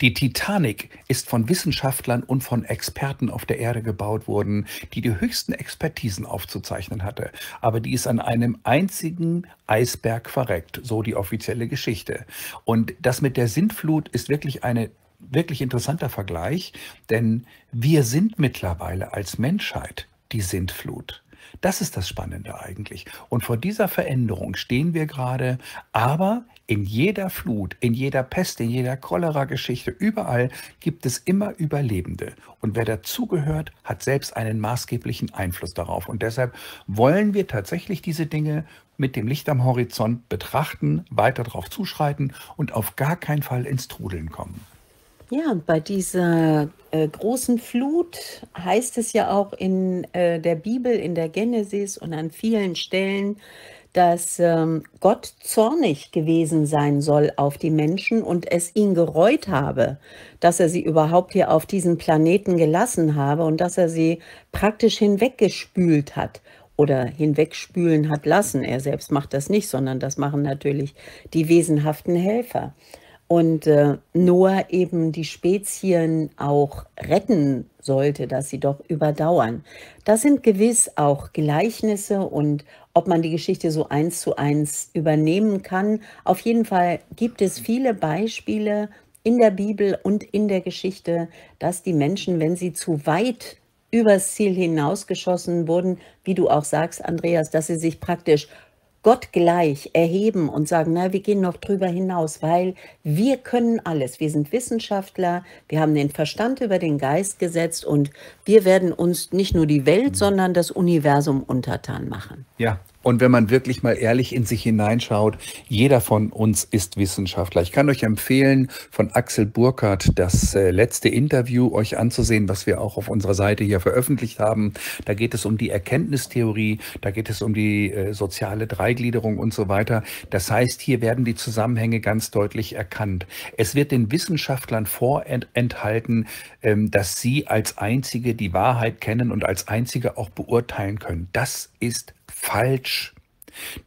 Die Titanic ist von Wissenschaftlern und von Experten auf der Erde gebaut worden, die die höchsten Expertisen aufzuzeichnen hatte. Aber die ist an einem einzigen Eisberg verreckt, so die offizielle Geschichte. Und das mit der Sintflut ist wirklich eine wirklich interessanter Vergleich, denn wir sind mittlerweile als Menschheit die Sintflut. Das ist das Spannende eigentlich. Und vor dieser Veränderung stehen wir gerade, aber in jeder Flut, in jeder Pest, in jeder Cholera-Geschichte, überall gibt es immer Überlebende. Und wer dazugehört, hat selbst einen maßgeblichen Einfluss darauf. Und deshalb wollen wir tatsächlich diese Dinge mit dem Licht am Horizont betrachten, weiter darauf zuschreiten und auf gar keinen Fall ins Trudeln kommen. Ja, und bei dieser äh, großen Flut heißt es ja auch in äh, der Bibel, in der Genesis und an vielen Stellen, dass ähm, Gott zornig gewesen sein soll auf die Menschen und es ihn gereut habe, dass er sie überhaupt hier auf diesen Planeten gelassen habe und dass er sie praktisch hinweggespült hat oder hinwegspülen hat lassen. Er selbst macht das nicht, sondern das machen natürlich die wesenhaften Helfer und äh, Noah eben die Spezien auch retten sollte, dass sie doch überdauern. Das sind gewiss auch Gleichnisse und ob man die Geschichte so eins zu eins übernehmen kann. Auf jeden Fall gibt es viele Beispiele in der Bibel und in der Geschichte, dass die Menschen, wenn sie zu weit übers Ziel hinausgeschossen wurden, wie du auch sagst, Andreas, dass sie sich praktisch Gott gleich erheben und sagen, na, wir gehen noch drüber hinaus, weil wir können alles. Wir sind Wissenschaftler, wir haben den Verstand über den Geist gesetzt und wir werden uns nicht nur die Welt, sondern das Universum untertan machen. Ja, und wenn man wirklich mal ehrlich in sich hineinschaut, jeder von uns ist Wissenschaftler. Ich kann euch empfehlen, von Axel Burkhardt das äh, letzte Interview euch anzusehen, was wir auch auf unserer Seite hier veröffentlicht haben. Da geht es um die Erkenntnistheorie, da geht es um die äh, soziale Dreigliederung und so weiter. Das heißt, hier werden die Zusammenhänge ganz deutlich erkannt. Es wird den Wissenschaftlern vorenthalten, ähm, dass sie als Einzige die Wahrheit kennen und als Einzige auch beurteilen können. Das ist falsch.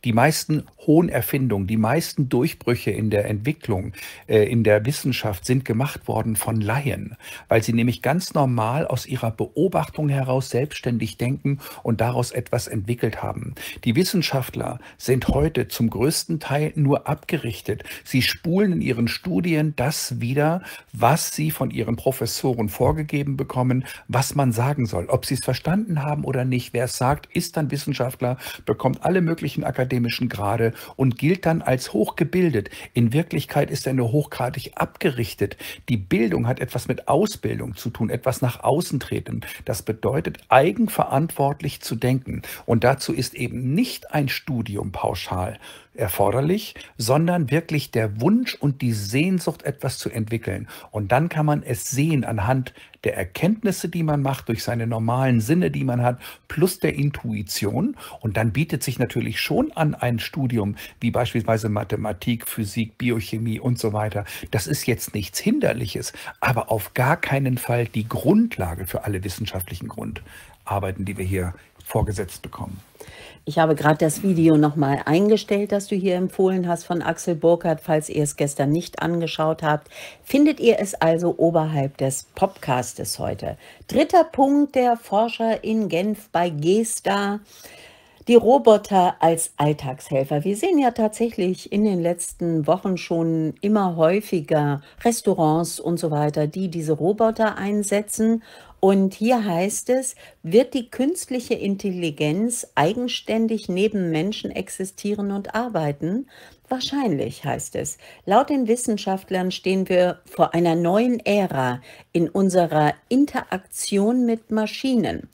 Die meisten hohen Erfindungen, die meisten Durchbrüche in der Entwicklung, äh, in der Wissenschaft sind gemacht worden von Laien, weil sie nämlich ganz normal aus ihrer Beobachtung heraus selbstständig denken und daraus etwas entwickelt haben. Die Wissenschaftler sind heute zum größten Teil nur abgerichtet. Sie spulen in ihren Studien das wieder, was sie von ihren Professoren vorgegeben bekommen, was man sagen soll. Ob sie es verstanden haben oder nicht, wer es sagt, ist dann Wissenschaftler, bekommt alle möglichen akademischen Grade, und gilt dann als hochgebildet. In Wirklichkeit ist er nur hochgradig abgerichtet. Die Bildung hat etwas mit Ausbildung zu tun, etwas nach außen treten. Das bedeutet, eigenverantwortlich zu denken. Und dazu ist eben nicht ein Studium pauschal erforderlich, sondern wirklich der Wunsch und die Sehnsucht, etwas zu entwickeln. Und dann kann man es sehen anhand der Erkenntnisse, die man macht, durch seine normalen Sinne, die man hat, plus der Intuition. Und dann bietet sich natürlich schon an ein Studium wie beispielsweise Mathematik, Physik, Biochemie und so weiter. Das ist jetzt nichts Hinderliches, aber auf gar keinen Fall die Grundlage für alle wissenschaftlichen Grundarbeiten, die wir hier vorgesetzt bekommen. Ich habe gerade das Video nochmal eingestellt, das du hier empfohlen hast von Axel Burkhardt, falls ihr es gestern nicht angeschaut habt. Findet ihr es also oberhalb des Podcastes heute. Dritter Punkt der Forscher in Genf bei Gesta. Die Roboter als Alltagshelfer. Wir sehen ja tatsächlich in den letzten Wochen schon immer häufiger Restaurants und so weiter, die diese Roboter einsetzen und hier heißt es, wird die künstliche Intelligenz eigenständig neben Menschen existieren und arbeiten? Wahrscheinlich heißt es. Laut den Wissenschaftlern stehen wir vor einer neuen Ära in unserer Interaktion mit Maschinen.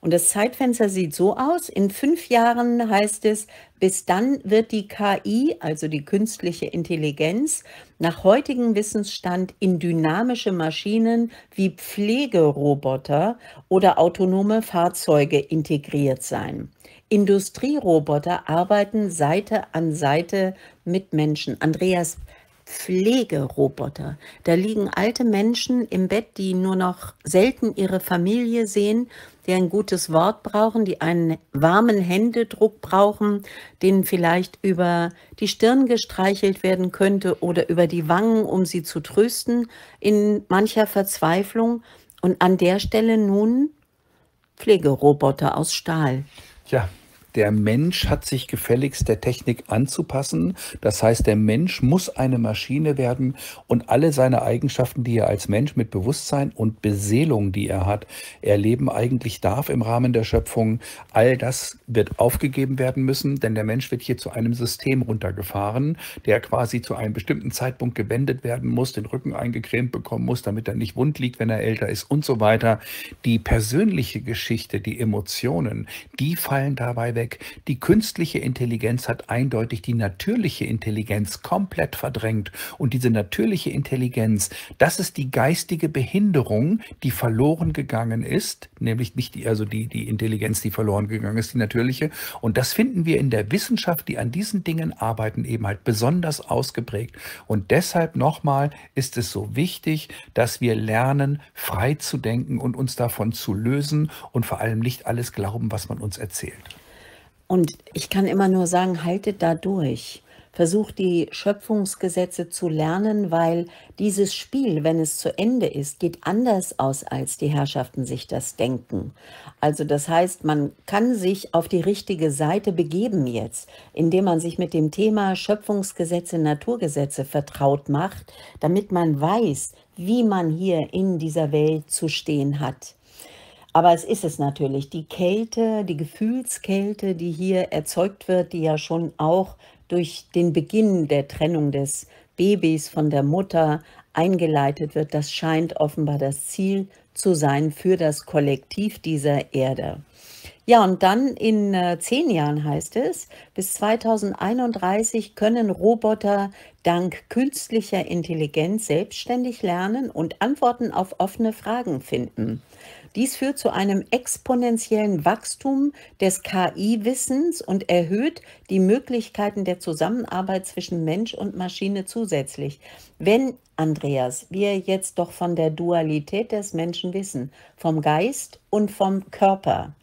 Und das Zeitfenster sieht so aus, in fünf Jahren heißt es, bis dann wird die KI, also die künstliche Intelligenz, nach heutigem Wissensstand in dynamische Maschinen wie Pflegeroboter oder autonome Fahrzeuge integriert sein. Industrieroboter arbeiten Seite an Seite mit Menschen. Andreas, Pflegeroboter. Da liegen alte Menschen im Bett, die nur noch selten ihre Familie sehen die ein gutes Wort brauchen, die einen warmen Händedruck brauchen, denen vielleicht über die Stirn gestreichelt werden könnte oder über die Wangen, um sie zu trösten in mancher Verzweiflung. Und an der Stelle nun Pflegeroboter aus Stahl. Tja, der Mensch hat sich gefälligst der Technik anzupassen. Das heißt, der Mensch muss eine Maschine werden und alle seine Eigenschaften, die er als Mensch mit Bewusstsein und Beseelung, die er hat, erleben eigentlich darf im Rahmen der Schöpfung, all das wird aufgegeben werden müssen, denn der Mensch wird hier zu einem System runtergefahren, der quasi zu einem bestimmten Zeitpunkt gewendet werden muss, den Rücken eingecremt bekommen muss, damit er nicht wund liegt, wenn er älter ist und so weiter. Die persönliche Geschichte, die Emotionen, die fallen dabei weg. Die künstliche Intelligenz hat eindeutig die natürliche Intelligenz komplett verdrängt. Und diese natürliche Intelligenz, das ist die geistige Behinderung, die verloren gegangen ist, nämlich nicht die, also die, die Intelligenz, die verloren gegangen ist, die natürliche. Und das finden wir in der Wissenschaft, die an diesen Dingen arbeiten, eben halt besonders ausgeprägt. Und deshalb nochmal ist es so wichtig, dass wir lernen, frei zu denken und uns davon zu lösen und vor allem nicht alles glauben, was man uns erzählt. Und ich kann immer nur sagen, haltet da durch. Versucht die Schöpfungsgesetze zu lernen, weil dieses Spiel, wenn es zu Ende ist, geht anders aus, als die Herrschaften sich das denken. Also das heißt, man kann sich auf die richtige Seite begeben jetzt, indem man sich mit dem Thema Schöpfungsgesetze, Naturgesetze vertraut macht, damit man weiß, wie man hier in dieser Welt zu stehen hat. Aber es ist es natürlich. Die Kälte, die Gefühlskälte, die hier erzeugt wird, die ja schon auch durch den Beginn der Trennung des Babys von der Mutter eingeleitet wird, das scheint offenbar das Ziel zu sein für das Kollektiv dieser Erde. Ja, und dann in äh, zehn Jahren heißt es, bis 2031 können Roboter dank künstlicher Intelligenz selbstständig lernen und Antworten auf offene Fragen finden. Dies führt zu einem exponentiellen Wachstum des KI-Wissens und erhöht die Möglichkeiten der Zusammenarbeit zwischen Mensch und Maschine zusätzlich. Wenn, Andreas, wir jetzt doch von der Dualität des Menschen wissen, vom Geist und vom Körper,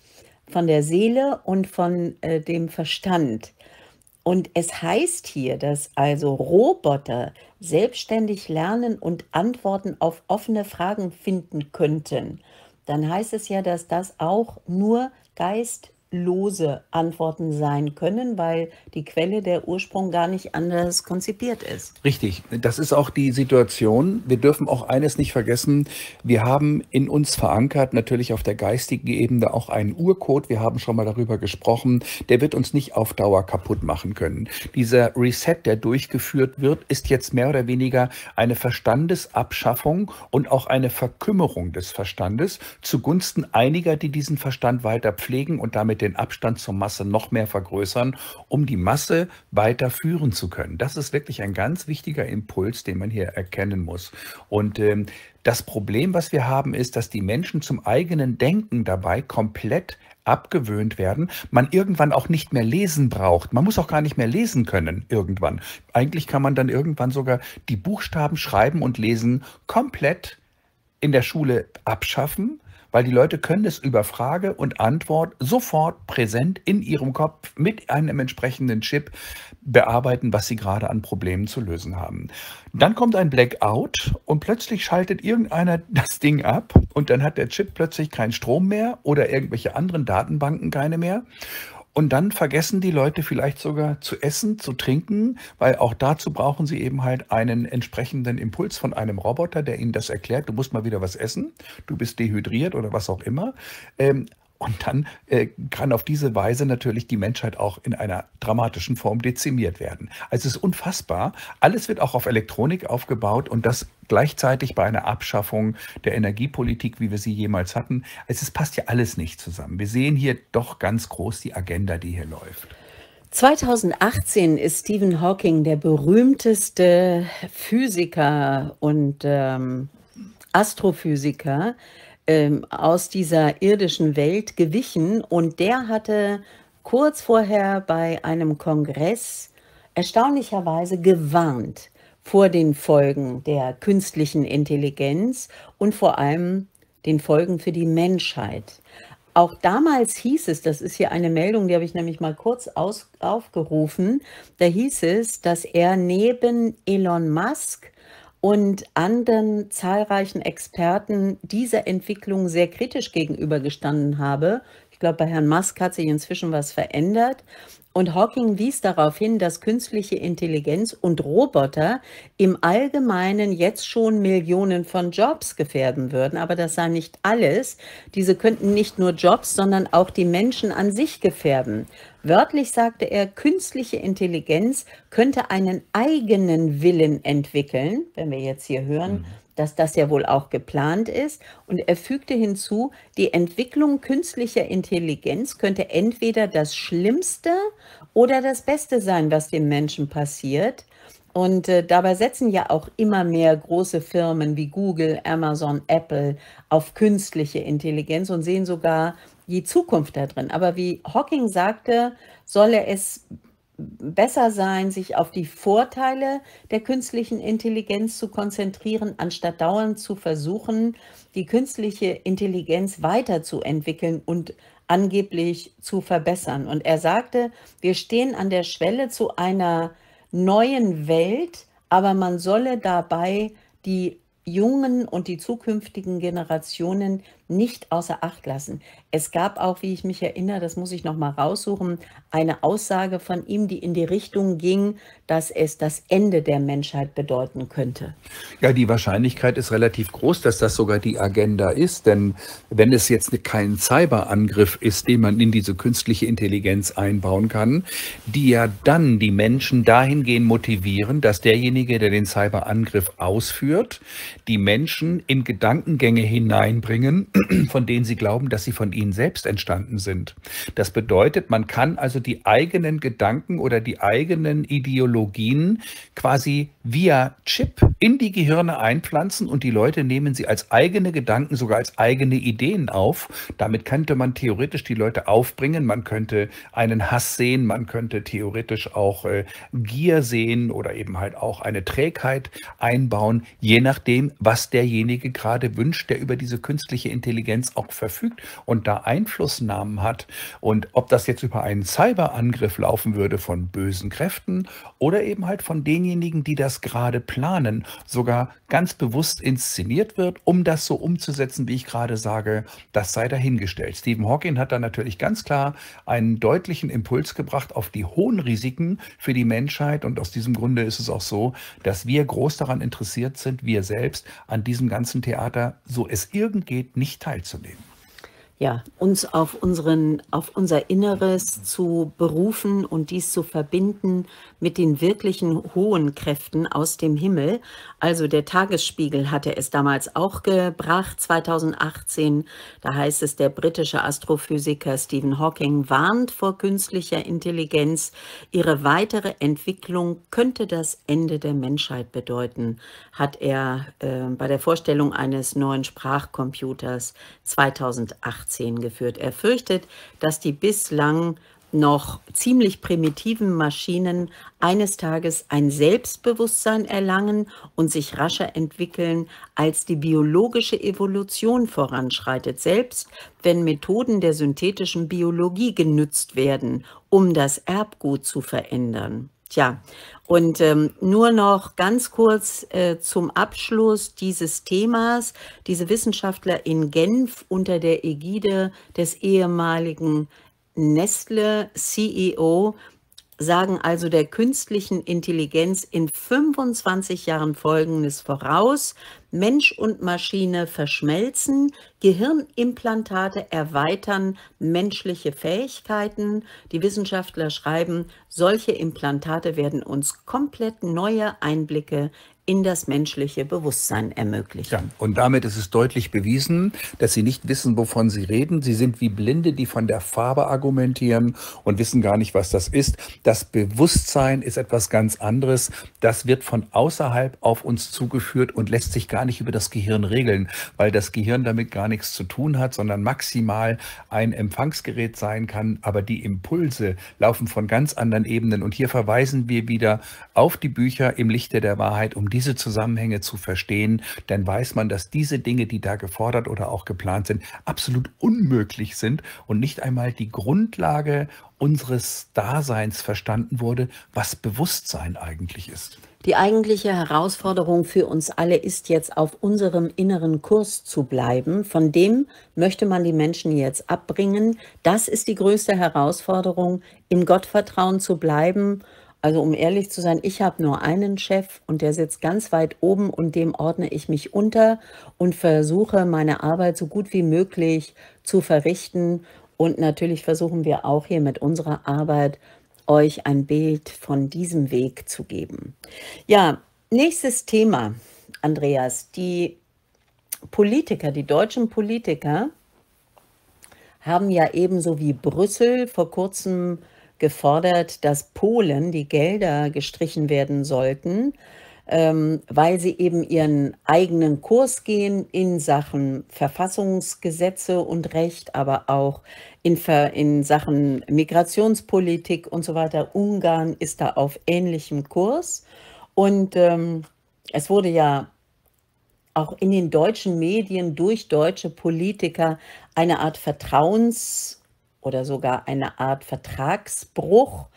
von der Seele und von äh, dem Verstand, und es heißt hier, dass also Roboter selbstständig lernen und Antworten auf offene Fragen finden könnten dann heißt es ja, dass das auch nur Geist lose Antworten sein können, weil die Quelle der Ursprung gar nicht anders konzipiert ist. Richtig, das ist auch die Situation. Wir dürfen auch eines nicht vergessen, wir haben in uns verankert natürlich auf der geistigen Ebene auch einen Urcode, wir haben schon mal darüber gesprochen, der wird uns nicht auf Dauer kaputt machen können. Dieser Reset, der durchgeführt wird, ist jetzt mehr oder weniger eine Verstandesabschaffung und auch eine Verkümmerung des Verstandes zugunsten einiger, die diesen Verstand weiter pflegen und damit damit den Abstand zur Masse noch mehr vergrößern, um die Masse weiter führen zu können. Das ist wirklich ein ganz wichtiger Impuls, den man hier erkennen muss. Und ähm, das Problem, was wir haben, ist, dass die Menschen zum eigenen Denken dabei komplett abgewöhnt werden, man irgendwann auch nicht mehr lesen braucht. Man muss auch gar nicht mehr lesen können irgendwann. Eigentlich kann man dann irgendwann sogar die Buchstaben schreiben und lesen komplett in der Schule abschaffen weil die Leute können es über Frage und Antwort sofort präsent in ihrem Kopf mit einem entsprechenden Chip bearbeiten, was sie gerade an Problemen zu lösen haben. Dann kommt ein Blackout und plötzlich schaltet irgendeiner [laughs] das Ding ab und dann hat der Chip plötzlich keinen Strom mehr oder irgendwelche anderen Datenbanken keine mehr und dann vergessen die Leute vielleicht sogar zu essen, zu trinken, weil auch dazu brauchen sie eben halt einen entsprechenden Impuls von einem Roboter, der ihnen das erklärt, du musst mal wieder was essen, du bist dehydriert oder was auch immer. Ähm, und dann äh, kann auf diese Weise natürlich die Menschheit auch in einer dramatischen Form dezimiert werden. Also es ist unfassbar. Alles wird auch auf Elektronik aufgebaut und das gleichzeitig bei einer Abschaffung der Energiepolitik, wie wir sie jemals hatten. Also es passt ja alles nicht zusammen. Wir sehen hier doch ganz groß die Agenda, die hier läuft. 2018 ist Stephen Hawking der berühmteste Physiker und ähm, Astrophysiker ähm, aus dieser irdischen Welt gewichen und der hatte kurz vorher bei einem Kongress erstaunlicherweise gewarnt vor den Folgen der künstlichen Intelligenz und vor allem den Folgen für die Menschheit. Auch damals hieß es, das ist hier eine Meldung, die habe ich nämlich mal kurz aus, aufgerufen, da hieß es, dass er neben Elon Musk und anderen zahlreichen Experten dieser Entwicklung sehr kritisch gegenübergestanden habe. Ich glaube, bei Herrn Musk hat sich inzwischen was verändert. Und Hawking wies darauf hin, dass künstliche Intelligenz und Roboter im Allgemeinen jetzt schon Millionen von Jobs gefährden würden. Aber das sei nicht alles. Diese könnten nicht nur Jobs, sondern auch die Menschen an sich gefährden. Wörtlich sagte er, künstliche Intelligenz könnte einen eigenen Willen entwickeln, wenn wir jetzt hier hören. Mhm dass das ja wohl auch geplant ist. Und er fügte hinzu, die Entwicklung künstlicher Intelligenz könnte entweder das Schlimmste oder das Beste sein, was dem Menschen passiert. Und äh, dabei setzen ja auch immer mehr große Firmen wie Google, Amazon, Apple auf künstliche Intelligenz und sehen sogar die Zukunft da drin. Aber wie Hawking sagte, solle es besser sein, sich auf die Vorteile der künstlichen Intelligenz zu konzentrieren, anstatt dauernd zu versuchen, die künstliche Intelligenz weiterzuentwickeln und angeblich zu verbessern. Und er sagte, wir stehen an der Schwelle zu einer neuen Welt, aber man solle dabei die jungen und die zukünftigen Generationen nicht außer Acht lassen. Es gab auch, wie ich mich erinnere, das muss ich nochmal raussuchen, eine Aussage von ihm, die in die Richtung ging, dass es das Ende der Menschheit bedeuten könnte. Ja, die Wahrscheinlichkeit ist relativ groß, dass das sogar die Agenda ist, denn wenn es jetzt kein Cyberangriff ist, den man in diese künstliche Intelligenz einbauen kann, die ja dann die Menschen dahingehend motivieren, dass derjenige, der den Cyberangriff ausführt, die Menschen in Gedankengänge hineinbringen, von denen sie glauben, dass sie von ihnen selbst entstanden sind. Das bedeutet, man kann also die eigenen Gedanken oder die eigenen Ideologien quasi via Chip in die Gehirne einpflanzen und die Leute nehmen sie als eigene Gedanken, sogar als eigene Ideen auf. Damit könnte man theoretisch die Leute aufbringen, man könnte einen Hass sehen, man könnte theoretisch auch äh, Gier sehen oder eben halt auch eine Trägheit einbauen, je nachdem, was derjenige gerade wünscht, der über diese künstliche Intelligenz Intelligenz auch verfügt und da Einflussnahmen hat. Und ob das jetzt über einen Cyberangriff laufen würde von bösen Kräften oder eben halt von denjenigen, die das gerade planen, sogar ganz bewusst inszeniert wird, um das so umzusetzen, wie ich gerade sage, das sei dahingestellt. Stephen Hawking hat da natürlich ganz klar einen deutlichen Impuls gebracht auf die hohen Risiken für die Menschheit und aus diesem Grunde ist es auch so, dass wir groß daran interessiert sind, wir selbst an diesem ganzen Theater, so es irgend geht, nicht teilzunehmen ja, uns auf, unseren, auf unser Inneres zu berufen und dies zu verbinden mit den wirklichen hohen Kräften aus dem Himmel. Also der Tagesspiegel hatte es damals auch gebracht, 2018. Da heißt es, der britische Astrophysiker Stephen Hawking warnt vor künstlicher Intelligenz. Ihre weitere Entwicklung könnte das Ende der Menschheit bedeuten, hat er äh, bei der Vorstellung eines neuen Sprachcomputers 2018 18 geführt. Er fürchtet, dass die bislang noch ziemlich primitiven Maschinen eines Tages ein Selbstbewusstsein erlangen und sich rascher entwickeln, als die biologische Evolution voranschreitet, selbst wenn Methoden der synthetischen Biologie genützt werden, um das Erbgut zu verändern. Tja, und ähm, nur noch ganz kurz äh, zum Abschluss dieses Themas. Diese Wissenschaftler in Genf unter der Ägide des ehemaligen Nestle-CEO sagen also der künstlichen Intelligenz in 25 Jahren Folgendes voraus. Mensch und Maschine verschmelzen, Gehirnimplantate erweitern menschliche Fähigkeiten. Die Wissenschaftler schreiben, solche Implantate werden uns komplett neue Einblicke in das menschliche Bewusstsein ermöglichen. Ja, und damit ist es deutlich bewiesen, dass sie nicht wissen, wovon sie reden. Sie sind wie Blinde, die von der Farbe argumentieren und wissen gar nicht, was das ist. Das Bewusstsein ist etwas ganz anderes. Das wird von außerhalb auf uns zugeführt und lässt sich gar nicht über das Gehirn regeln, weil das Gehirn damit gar nichts zu tun hat, sondern maximal ein Empfangsgerät sein kann. Aber die Impulse laufen von ganz anderen Ebenen. Und hier verweisen wir wieder auf die Bücher im Lichte der Wahrheit, um die diese Zusammenhänge zu verstehen, dann weiß man, dass diese Dinge, die da gefordert oder auch geplant sind, absolut unmöglich sind und nicht einmal die Grundlage unseres Daseins verstanden wurde, was Bewusstsein eigentlich ist. Die eigentliche Herausforderung für uns alle ist jetzt, auf unserem inneren Kurs zu bleiben. Von dem möchte man die Menschen jetzt abbringen. Das ist die größte Herausforderung, im Gottvertrauen zu bleiben also um ehrlich zu sein, ich habe nur einen Chef und der sitzt ganz weit oben und dem ordne ich mich unter und versuche meine Arbeit so gut wie möglich zu verrichten. Und natürlich versuchen wir auch hier mit unserer Arbeit euch ein Bild von diesem Weg zu geben. Ja, nächstes Thema, Andreas. Die Politiker, die deutschen Politiker haben ja ebenso wie Brüssel vor kurzem gefordert, dass Polen die Gelder gestrichen werden sollten, ähm, weil sie eben ihren eigenen Kurs gehen in Sachen Verfassungsgesetze und Recht, aber auch in, Ver in Sachen Migrationspolitik und so weiter. Ungarn ist da auf ähnlichem Kurs. Und ähm, es wurde ja auch in den deutschen Medien durch deutsche Politiker eine Art Vertrauens oder sogar eine Art Vertragsbruch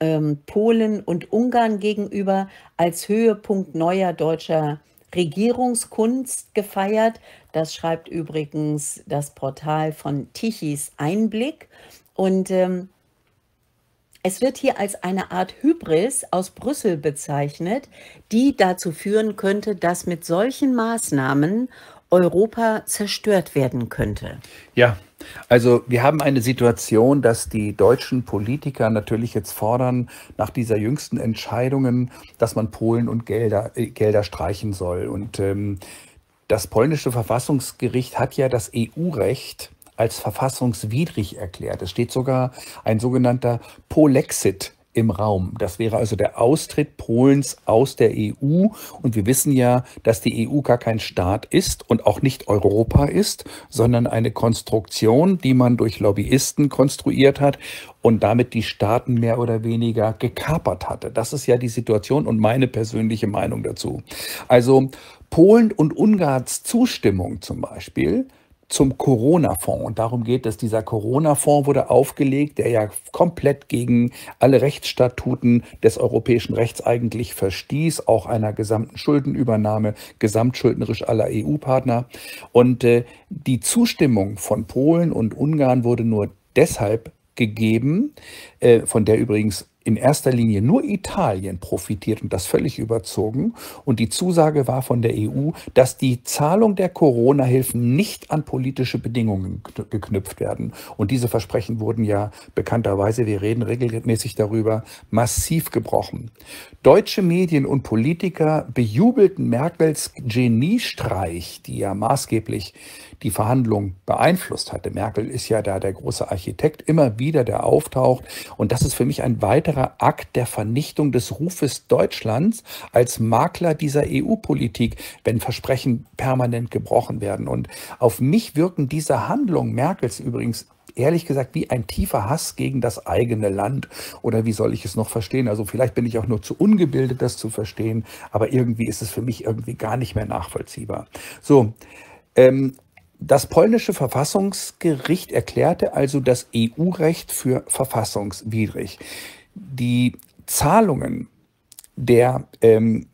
ähm, Polen und Ungarn gegenüber als Höhepunkt neuer deutscher Regierungskunst gefeiert. Das schreibt übrigens das Portal von Tichys Einblick. Und ähm, es wird hier als eine Art Hybris aus Brüssel bezeichnet, die dazu führen könnte, dass mit solchen Maßnahmen Europa zerstört werden könnte. Ja, also wir haben eine Situation, dass die deutschen Politiker natürlich jetzt fordern nach dieser jüngsten Entscheidungen, dass man Polen und Gelder, äh, Gelder streichen soll. Und ähm, das polnische Verfassungsgericht hat ja das EU-Recht als verfassungswidrig erklärt. Es steht sogar ein sogenannter Polexit im Raum. Das wäre also der Austritt Polens aus der EU. Und wir wissen ja, dass die EU gar kein Staat ist und auch nicht Europa ist, sondern eine Konstruktion, die man durch Lobbyisten konstruiert hat und damit die Staaten mehr oder weniger gekapert hatte. Das ist ja die Situation und meine persönliche Meinung dazu. Also Polen und Ungarns Zustimmung zum Beispiel zum Corona-Fonds. Und darum geht es. Dieser Corona-Fonds wurde aufgelegt, der ja komplett gegen alle Rechtsstatuten des europäischen Rechts eigentlich verstieß, auch einer gesamten Schuldenübernahme, gesamtschuldnerisch aller EU-Partner. Und äh, die Zustimmung von Polen und Ungarn wurde nur deshalb gegeben, äh, von der übrigens in erster Linie nur Italien profitiert und das völlig überzogen. Und die Zusage war von der EU, dass die Zahlung der Corona-Hilfen nicht an politische Bedingungen geknüpft werden. Und diese Versprechen wurden ja bekannterweise, wir reden regelmäßig darüber, massiv gebrochen. Deutsche Medien und Politiker bejubelten Merkels Geniestreich, die ja maßgeblich die Verhandlungen beeinflusst hatte. Merkel ist ja da der große Architekt, immer wieder der auftaucht. Und das ist für mich ein weiterer Akt der Vernichtung des Rufes Deutschlands als Makler dieser EU-Politik, wenn Versprechen permanent gebrochen werden. Und auf mich wirken diese Handlungen Merkels übrigens ehrlich gesagt wie ein tiefer Hass gegen das eigene Land. Oder wie soll ich es noch verstehen? Also vielleicht bin ich auch nur zu ungebildet, das zu verstehen, aber irgendwie ist es für mich irgendwie gar nicht mehr nachvollziehbar. So, ähm, das polnische Verfassungsgericht erklärte also das EU-Recht für verfassungswidrig. Die Zahlungen der, ähm,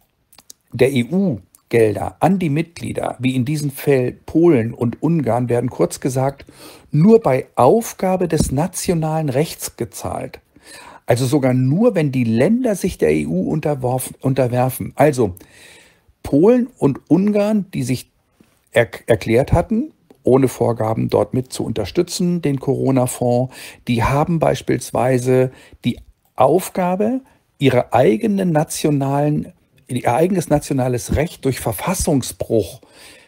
der EU-Gelder an die Mitglieder, wie in diesem Fall Polen und Ungarn, werden kurz gesagt nur bei Aufgabe des nationalen Rechts gezahlt. Also sogar nur, wenn die Länder sich der EU unterwerfen. Also Polen und Ungarn, die sich er erklärt hatten, ohne Vorgaben dort mit zu unterstützen, den Corona-Fonds. Die haben beispielsweise die Aufgabe, ihre eigenen nationalen, ihr eigenes nationales Recht durch Verfassungsbruch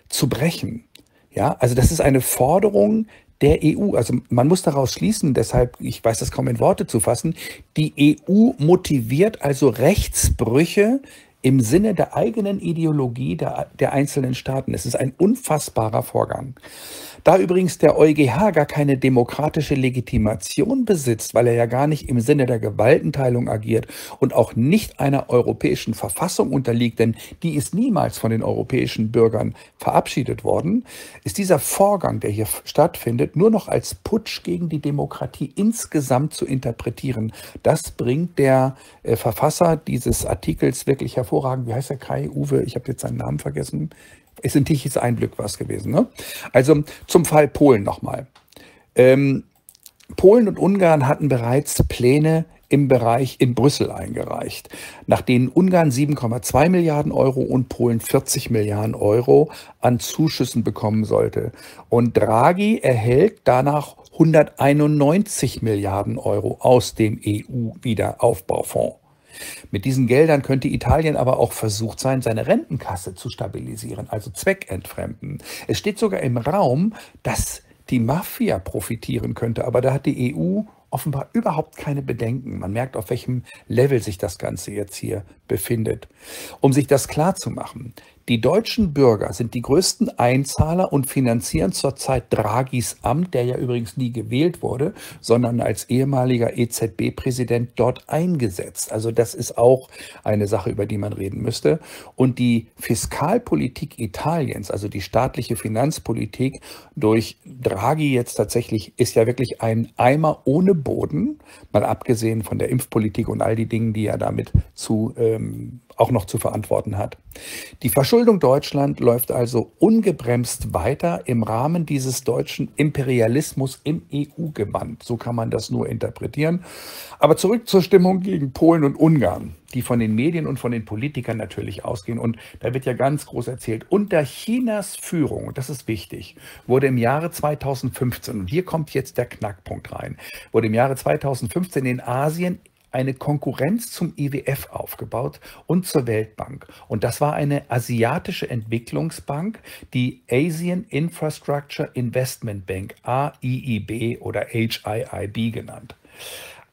zu brechen. Ja, also das ist eine Forderung der EU. Also man muss daraus schließen, deshalb, ich weiß das kaum in Worte zu fassen, die EU motiviert also Rechtsbrüche im Sinne der eigenen Ideologie der, der einzelnen Staaten. Es ist ein unfassbarer Vorgang. Da übrigens der EuGH gar keine demokratische Legitimation besitzt, weil er ja gar nicht im Sinne der Gewaltenteilung agiert und auch nicht einer europäischen Verfassung unterliegt, denn die ist niemals von den europäischen Bürgern verabschiedet worden, ist dieser Vorgang, der hier stattfindet, nur noch als Putsch gegen die Demokratie insgesamt zu interpretieren. Das bringt der äh, Verfasser dieses Artikels wirklich hervorragend. Wie heißt er? Kai Uwe, ich habe jetzt seinen Namen vergessen ist in Tichys Einblick was gewesen. Ne? Also zum Fall Polen nochmal. Ähm, Polen und Ungarn hatten bereits Pläne im Bereich in Brüssel eingereicht, nach denen Ungarn 7,2 Milliarden Euro und Polen 40 Milliarden Euro an Zuschüssen bekommen sollte. Und Draghi erhält danach 191 Milliarden Euro aus dem EU-Wiederaufbaufonds. Mit diesen Geldern könnte Italien aber auch versucht sein, seine Rentenkasse zu stabilisieren, also zweckentfremden. Es steht sogar im Raum, dass die Mafia profitieren könnte, aber da hat die EU offenbar überhaupt keine Bedenken. Man merkt, auf welchem Level sich das Ganze jetzt hier befindet. Um sich das klar zu machen, die deutschen Bürger sind die größten Einzahler und finanzieren zurzeit Draghis Amt, der ja übrigens nie gewählt wurde, sondern als ehemaliger EZB-Präsident dort eingesetzt. Also das ist auch eine Sache, über die man reden müsste. Und die Fiskalpolitik Italiens, also die staatliche Finanzpolitik durch Draghi jetzt tatsächlich, ist ja wirklich ein Eimer ohne Boden, mal abgesehen von der Impfpolitik und all die Dinge, die er damit zu ähm, auch noch zu verantworten hat. Die Verschuldung Deutschland läuft also ungebremst weiter im Rahmen dieses deutschen Imperialismus im EU-Gewand. So kann man das nur interpretieren. Aber zurück zur Stimmung gegen Polen und Ungarn, die von den Medien und von den Politikern natürlich ausgehen. Und da wird ja ganz groß erzählt, unter Chinas Führung, das ist wichtig, wurde im Jahre 2015, und hier kommt jetzt der Knackpunkt rein, wurde im Jahre 2015 in Asien eine Konkurrenz zum IWF e aufgebaut und zur Weltbank. Und das war eine asiatische Entwicklungsbank, die Asian Infrastructure Investment Bank, AIIB oder HIIB genannt.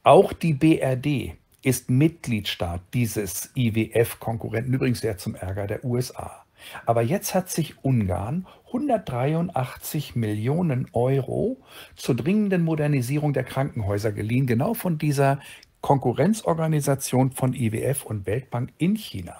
Auch die BRD ist Mitgliedstaat dieses IWF-Konkurrenten, e übrigens sehr zum Ärger der USA. Aber jetzt hat sich Ungarn 183 Millionen Euro zur dringenden Modernisierung der Krankenhäuser geliehen, genau von dieser Konkurrenzorganisation von IWF und Weltbank in China.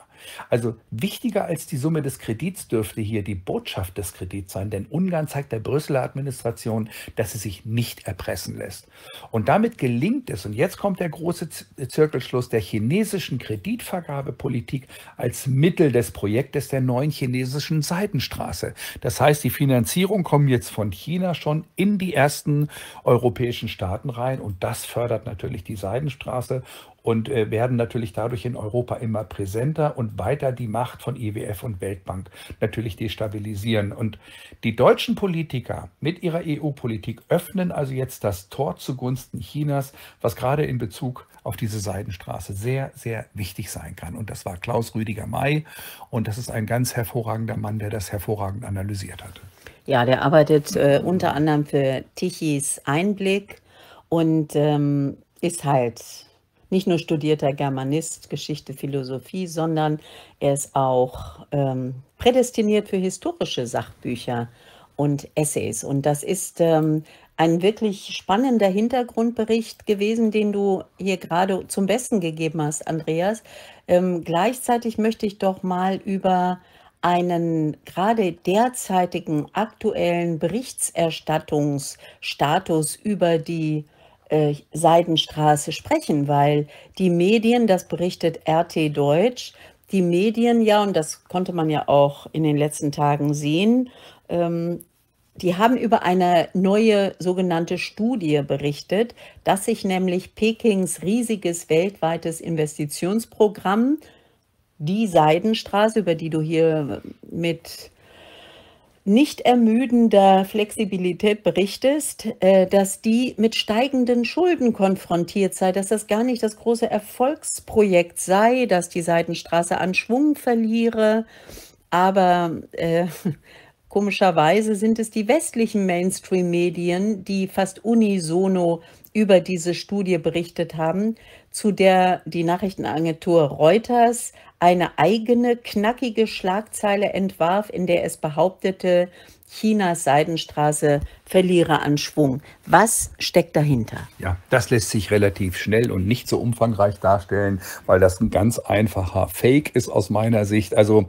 Also wichtiger als die Summe des Kredits dürfte hier die Botschaft des Kredits sein, denn Ungarn zeigt der Brüsseler Administration, dass sie sich nicht erpressen lässt. Und damit gelingt es, und jetzt kommt der große Zirkelschluss der chinesischen Kreditvergabepolitik als Mittel des Projektes der neuen chinesischen Seidenstraße. Das heißt, die Finanzierung kommt jetzt von China schon in die ersten europäischen Staaten rein und das fördert natürlich die Seidenstraße und äh, werden natürlich dadurch in Europa immer präsenter und weiter die Macht von IWF e und Weltbank natürlich destabilisieren. Und die deutschen Politiker mit ihrer EU-Politik öffnen also jetzt das Tor zugunsten Chinas, was gerade in Bezug auf diese Seidenstraße sehr, sehr wichtig sein kann. Und das war Klaus Rüdiger May und das ist ein ganz hervorragender Mann, der das hervorragend analysiert hat. Ja, der arbeitet äh, unter anderem für Tichys Einblick und ähm, ist halt nicht nur studierter Germanist, Geschichte, Philosophie, sondern er ist auch ähm, prädestiniert für historische Sachbücher und Essays. Und das ist ähm, ein wirklich spannender Hintergrundbericht gewesen, den du hier gerade zum Besten gegeben hast, Andreas. Ähm, gleichzeitig möchte ich doch mal über einen gerade derzeitigen aktuellen Berichterstattungsstatus über die äh, Seidenstraße sprechen, weil die Medien, das berichtet RT Deutsch, die Medien ja, und das konnte man ja auch in den letzten Tagen sehen, ähm, die haben über eine neue sogenannte Studie berichtet, dass sich nämlich Pekings riesiges weltweites Investitionsprogramm, die Seidenstraße, über die du hier mit nicht ermüdender Flexibilität berichtest, äh, dass die mit steigenden Schulden konfrontiert sei, dass das gar nicht das große Erfolgsprojekt sei, dass die Seidenstraße an Schwung verliere. Aber äh, [laughs] komischerweise sind es die westlichen Mainstream-Medien, die fast unisono über diese Studie berichtet haben, zu der die Nachrichtenagentur Reuters eine eigene knackige Schlagzeile entwarf, in der es behauptete, Chinas Seidenstraße verliere an Schwung. Was steckt dahinter? Ja, das lässt sich relativ schnell und nicht so umfangreich darstellen, weil das ein ganz einfacher Fake ist aus meiner Sicht. Also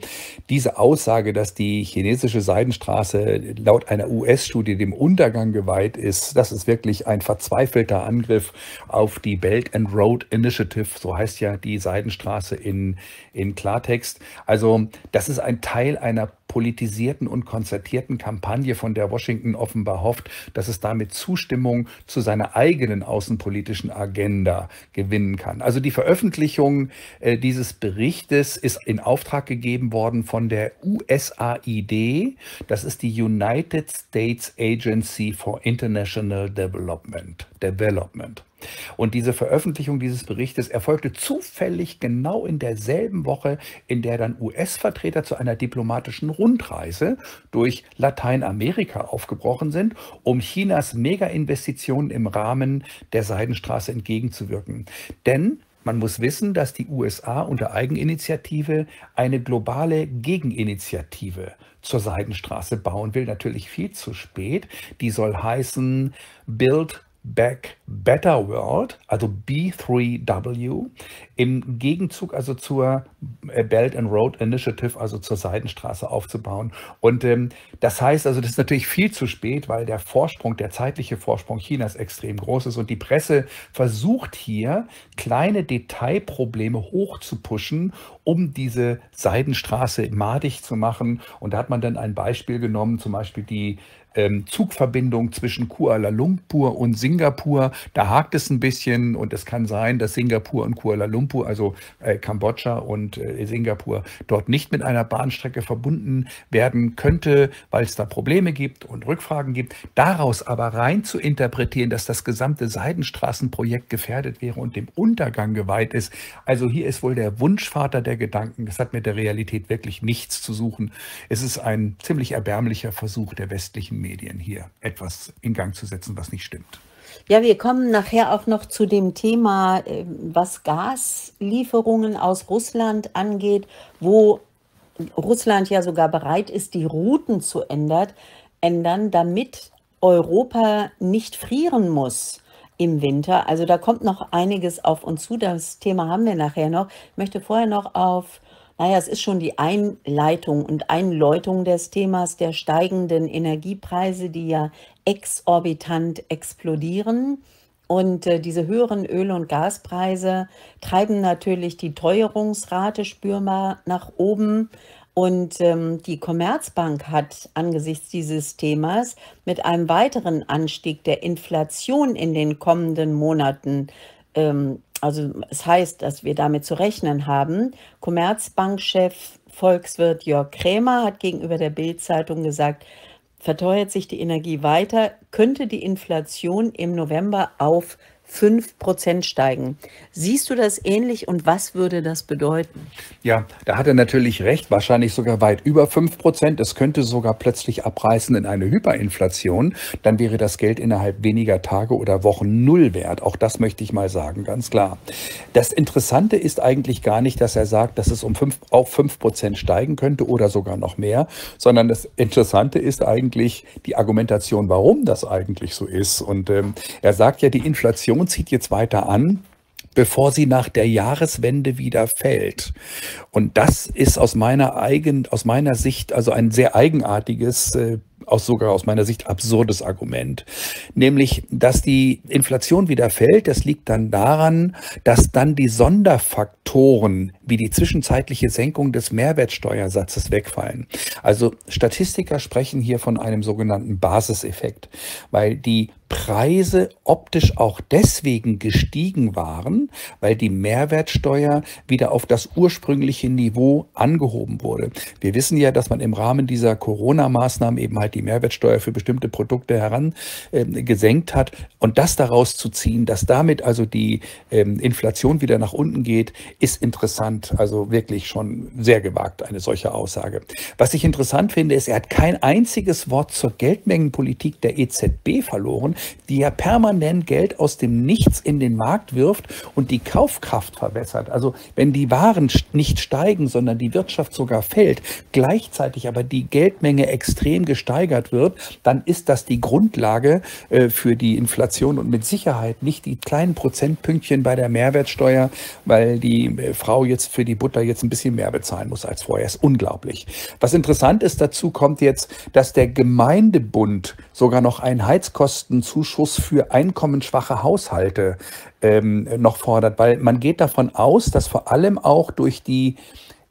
diese Aussage, dass die chinesische Seidenstraße laut einer US-Studie dem Untergang geweiht ist, das ist wirklich ein verzweifelter Angriff auf die Belt and Road Initiative, so heißt ja die Seidenstraße in, in Klartext. Also das ist ein Teil einer politisierten und konzertierten Kampagne, von der Washington offenbar hofft, dass es damit Zustimmung zu seiner eigenen außenpolitischen Agenda gewinnen kann. Also die Veröffentlichung äh, dieses Berichtes ist in Auftrag gegeben worden von der USAID. Das ist die United States Agency for International Development. Development. Und diese Veröffentlichung dieses Berichtes erfolgte zufällig genau in derselben Woche, in der dann US-Vertreter zu einer diplomatischen Rundreise durch Lateinamerika aufgebrochen sind, um Chinas Mega-Investitionen im Rahmen der Seidenstraße entgegenzuwirken. Denn man muss wissen, dass die USA unter Eigeninitiative eine globale Gegeninitiative zur Seidenstraße bauen will, natürlich viel zu spät. Die soll heißen Build Back Better World, also B3W, im Gegenzug also zur äh, Belt and Road Initiative, also zur Seidenstraße aufzubauen. Und ähm, das heißt also, das ist natürlich viel zu spät, weil der Vorsprung, der zeitliche Vorsprung Chinas extrem groß ist und die Presse versucht hier kleine Detailprobleme hochzupuschen, um diese Seidenstraße madig zu machen. Und da hat man dann ein Beispiel genommen, zum Beispiel die ähm, Zugverbindung zwischen Kuala Lumpur und Singapur. Da hakt es ein bisschen und es kann sein, dass Singapur und Kuala Lumpur, also äh, Kambodscha und äh, Singapur, dort nicht mit einer Bahnstrecke verbunden werden könnte, weil es da Probleme gibt und Rückfragen gibt. Daraus aber rein zu interpretieren, dass das gesamte Seidenstraßenprojekt gefährdet wäre und dem Untergang geweiht ist, also hier ist wohl der Wunschvater der Gedanken. Das hat mit der Realität wirklich nichts zu suchen. Es ist ein ziemlich erbärmlicher Versuch der westlichen Medien hier etwas in Gang zu setzen, was nicht stimmt. Ja, wir kommen nachher auch noch zu dem Thema, äh, was Gaslieferungen aus Russland angeht, wo Russland ja sogar bereit ist, die Routen zu ändern, damit Europa nicht frieren muss im Winter. Also da kommt noch einiges auf uns zu. Das Thema haben wir nachher noch. Ich möchte vorher noch auf naja, es ist schon die Einleitung und Einläutung des Themas der steigenden Energiepreise, die ja exorbitant explodieren. Und äh, diese höheren Öl- und Gaspreise treiben natürlich die Teuerungsrate spürbar nach oben. Und ähm, die Commerzbank hat angesichts dieses Themas mit einem weiteren Anstieg der Inflation in den kommenden Monaten ähm, also es heißt, dass wir damit zu rechnen haben. Commerzbankchef Volkswirt Jörg Krämer hat gegenüber der Bild-Zeitung gesagt, verteuert sich die Energie weiter, könnte die Inflation im November auf 5% steigen. Siehst du das ähnlich und was würde das bedeuten? Ja, da hat er natürlich recht, wahrscheinlich sogar weit über 5%. Es könnte sogar plötzlich abreißen in eine Hyperinflation. Dann wäre das Geld innerhalb weniger Tage oder Wochen null wert. Auch das möchte ich mal sagen, ganz klar. Das Interessante ist eigentlich gar nicht, dass er sagt, dass es um 5, auch 5% steigen könnte oder sogar noch mehr, sondern das Interessante ist eigentlich die Argumentation, warum das eigentlich so ist. Und ähm, er sagt ja, die Inflation Inflation zieht jetzt weiter an bevor sie nach der Jahreswende wieder fällt. Und das ist aus meiner, eigen, aus meiner Sicht also ein sehr eigenartiges äh, aus sogar aus meiner Sicht absurdes Argument. Nämlich, dass die Inflation wieder fällt, das liegt dann daran, dass dann die Sonderfaktoren wie die zwischenzeitliche Senkung des Mehrwertsteuersatzes wegfallen. Also Statistiker sprechen hier von einem sogenannten Basiseffekt, weil die Preise optisch auch deswegen gestiegen waren, weil die Mehrwertsteuer wieder auf das ursprüngliche Niveau angehoben wurde. Wir wissen ja, dass man im Rahmen dieser Corona-Maßnahmen eben halt Vergangenheit die Mehrwertsteuer für bestimmte Produkte herangesenkt ähm, hat. Und das daraus zu ziehen, dass damit also die ähm, Inflation wieder nach unten geht, ist interessant. Also wirklich schon sehr gewagt, eine solche Aussage. Was ich interessant finde, ist, er hat kein einziges Wort zur Geldmengenpolitik der EZB verloren, die ja permanent Geld aus dem Nichts in den Markt wirft und die Kaufkraft verbessert. Also wenn die Waren nicht steigen, sondern die Wirtschaft sogar fällt, gleichzeitig aber die Geldmenge extrem gesteigert, gesteigert wird, dann ist das die Grundlage äh, für die Inflation und mit Sicherheit nicht die kleinen Prozentpünktchen bei der Mehrwertsteuer, weil die äh, Frau jetzt für die Butter jetzt ein bisschen mehr bezahlen muss als vorher. Ist unglaublich. Was interessant ist, dazu kommt jetzt, dass der Gemeindebund sogar noch einen Heizkostenzuschuss für einkommensschwache Haushalte ähm, noch fordert, weil man geht davon aus, dass vor allem auch durch die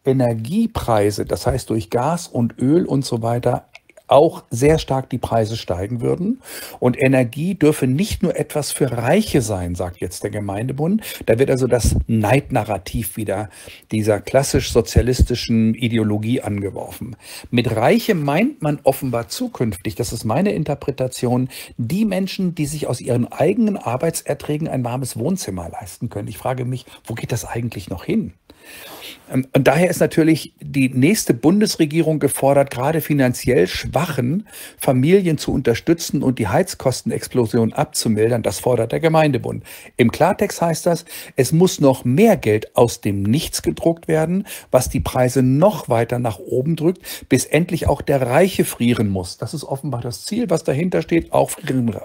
Energiepreise, das heißt durch Gas und Öl und so weiter, auch sehr stark die Preise steigen würden. Und Energie dürfe nicht nur etwas für Reiche sein, sagt jetzt der Gemeindebund. Da wird also das Neidnarrativ wieder dieser klassisch sozialistischen Ideologie angeworfen. Mit Reiche meint man offenbar zukünftig, das ist meine Interpretation, die Menschen, die sich aus ihren eigenen Arbeitserträgen ein warmes Wohnzimmer leisten können. Ich frage mich, wo geht das eigentlich noch hin? Ähm, und daher ist natürlich die nächste Bundesregierung gefordert, gerade finanziell schwachen Familien zu unterstützen und die Heizkostenexplosion abzumildern. Das fordert der Gemeindebund. Im Klartext heißt das, es muss noch mehr Geld aus dem Nichts gedruckt werden, was die Preise noch weiter nach oben drückt, bis endlich auch der Reiche frieren muss. Das ist offenbar das Ziel, was dahinter steht. Auch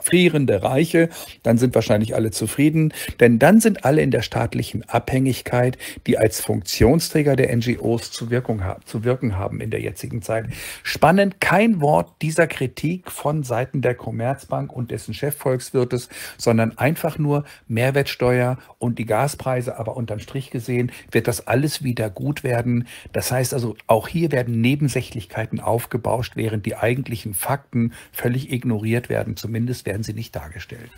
frierende Reiche. Dann sind wahrscheinlich alle zufrieden, denn dann sind alle in der staatlichen Abhängigkeit, die als Funktion Funktionsträger der NGOs zu, Wirkung haben, zu wirken haben in der jetzigen Zeit. Spannend, kein Wort dieser Kritik von Seiten der Commerzbank und dessen Chefvolkswirtes, sondern einfach nur Mehrwertsteuer und die Gaspreise. Aber unterm Strich gesehen wird das alles wieder gut werden. Das heißt also, auch hier werden Nebensächlichkeiten aufgebauscht, während die eigentlichen Fakten völlig ignoriert werden. Zumindest werden sie nicht dargestellt.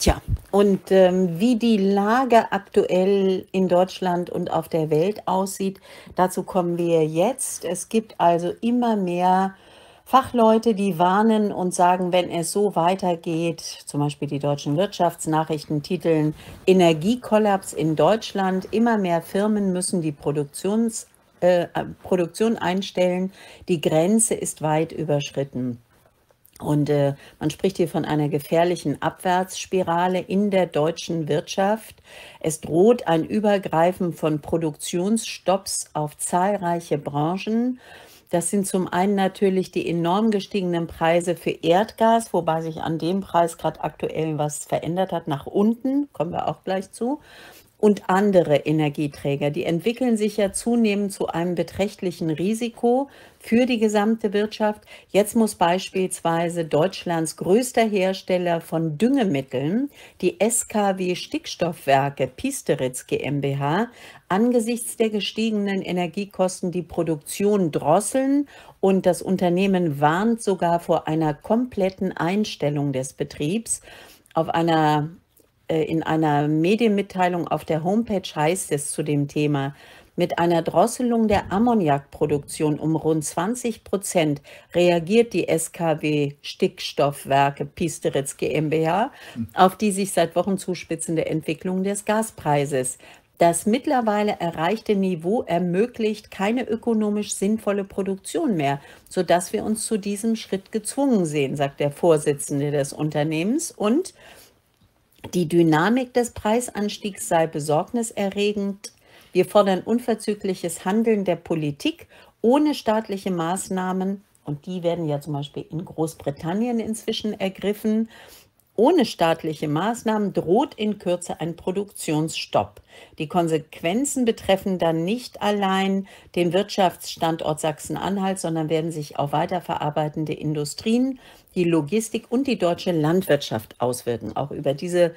Tja, und ähm, wie die Lage aktuell in Deutschland und auf der Welt aussieht, dazu kommen wir jetzt. Es gibt also immer mehr Fachleute, die warnen und sagen, wenn es so weitergeht, zum Beispiel die deutschen Wirtschaftsnachrichten titeln Energiekollaps in Deutschland, immer mehr Firmen müssen die Produktions, äh, Produktion einstellen, die Grenze ist weit überschritten. Und äh, man spricht hier von einer gefährlichen Abwärtsspirale in der deutschen Wirtschaft. Es droht ein Übergreifen von Produktionsstopps auf zahlreiche Branchen. Das sind zum einen natürlich die enorm gestiegenen Preise für Erdgas, wobei sich an dem Preis gerade aktuell was verändert hat, nach unten, kommen wir auch gleich zu und andere Energieträger. Die entwickeln sich ja zunehmend zu einem beträchtlichen Risiko für die gesamte Wirtschaft. Jetzt muss beispielsweise Deutschlands größter Hersteller von Düngemitteln, die SKW Stickstoffwerke Piesteritz GmbH, angesichts der gestiegenen Energiekosten die Produktion drosseln und das Unternehmen warnt sogar vor einer kompletten Einstellung des Betriebs auf einer äh, in einer Medienmitteilung auf der Homepage heißt es zu dem Thema, mit einer Drosselung der Ammoniakproduktion um rund 20 Prozent reagiert die SKW Stickstoffwerke Piesteritz GmbH hm. auf die sich seit Wochen zuspitzende Entwicklung des Gaspreises. Das mittlerweile erreichte Niveau ermöglicht keine ökonomisch sinnvolle Produktion mehr, sodass wir uns zu diesem Schritt gezwungen sehen, sagt der Vorsitzende des Unternehmens und die Dynamik des Preisanstiegs sei besorgniserregend. Wir fordern unverzügliches Handeln der Politik ohne staatliche Maßnahmen. Und die werden ja zum Beispiel in Großbritannien inzwischen ergriffen. Ohne staatliche Maßnahmen droht in Kürze ein Produktionsstopp. Die Konsequenzen betreffen dann nicht allein den Wirtschaftsstandort Sachsen-Anhalt, sondern werden sich auf weiterverarbeitende Industrien die Logistik und die deutsche Landwirtschaft auswirken. Auch über diese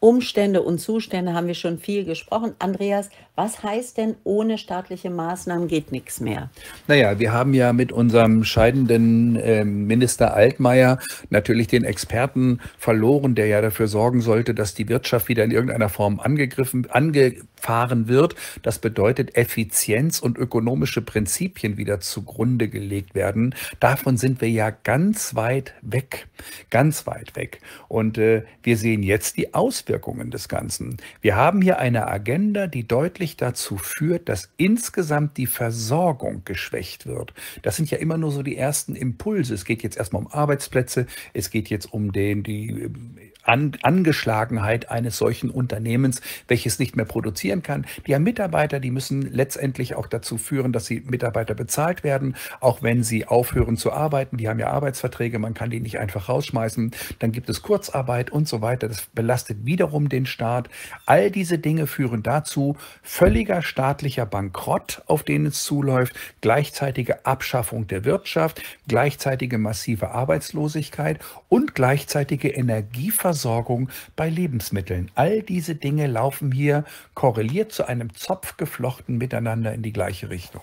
Umstände und Zustände haben wir schon viel gesprochen. Andreas, was heißt denn, ohne staatliche Maßnahmen geht nichts mehr? Naja, wir haben ja mit unserem scheidenden ähm, Minister Altmaier natürlich den Experten verloren, der ja dafür sorgen sollte, dass die Wirtschaft wieder in irgendeiner Form angegriffen, angefahren wird. Das bedeutet, Effizienz und ökonomische Prinzipien wieder zugrunde gelegt werden. Davon sind wir ja ganz weit weg, ganz weit weg. Und äh, wir sehen jetzt die Auswirkungen des Ganzen. Wir haben hier eine Agenda, die deutlich letztlich dazu führt, dass insgesamt die Versorgung geschwächt wird. Das sind ja immer nur so die ersten Impulse. Es geht jetzt erstmal um Arbeitsplätze, es geht jetzt um den, die ähm, an Angeschlagenheit eines solchen Unternehmens, welches nicht mehr produzieren kann. Die haben Mitarbeiter, die müssen letztendlich auch dazu führen, dass sie Mitarbeiter bezahlt werden, auch wenn sie aufhören zu arbeiten. Die haben ja Arbeitsverträge, man kann die nicht einfach rausschmeißen. Dann gibt es Kurzarbeit und so weiter. Das belastet wiederum den Staat. All diese Dinge führen dazu, völliger staatlicher Bankrott, auf den es zuläuft, gleichzeitige Abschaffung der Wirtschaft, gleichzeitige massive Arbeitslosigkeit und gleichzeitige Energieversorgung Versorgung bei Lebensmitteln. All diese Dinge laufen hier korreliert zu einem Zopf geflochten miteinander in die gleiche Richtung.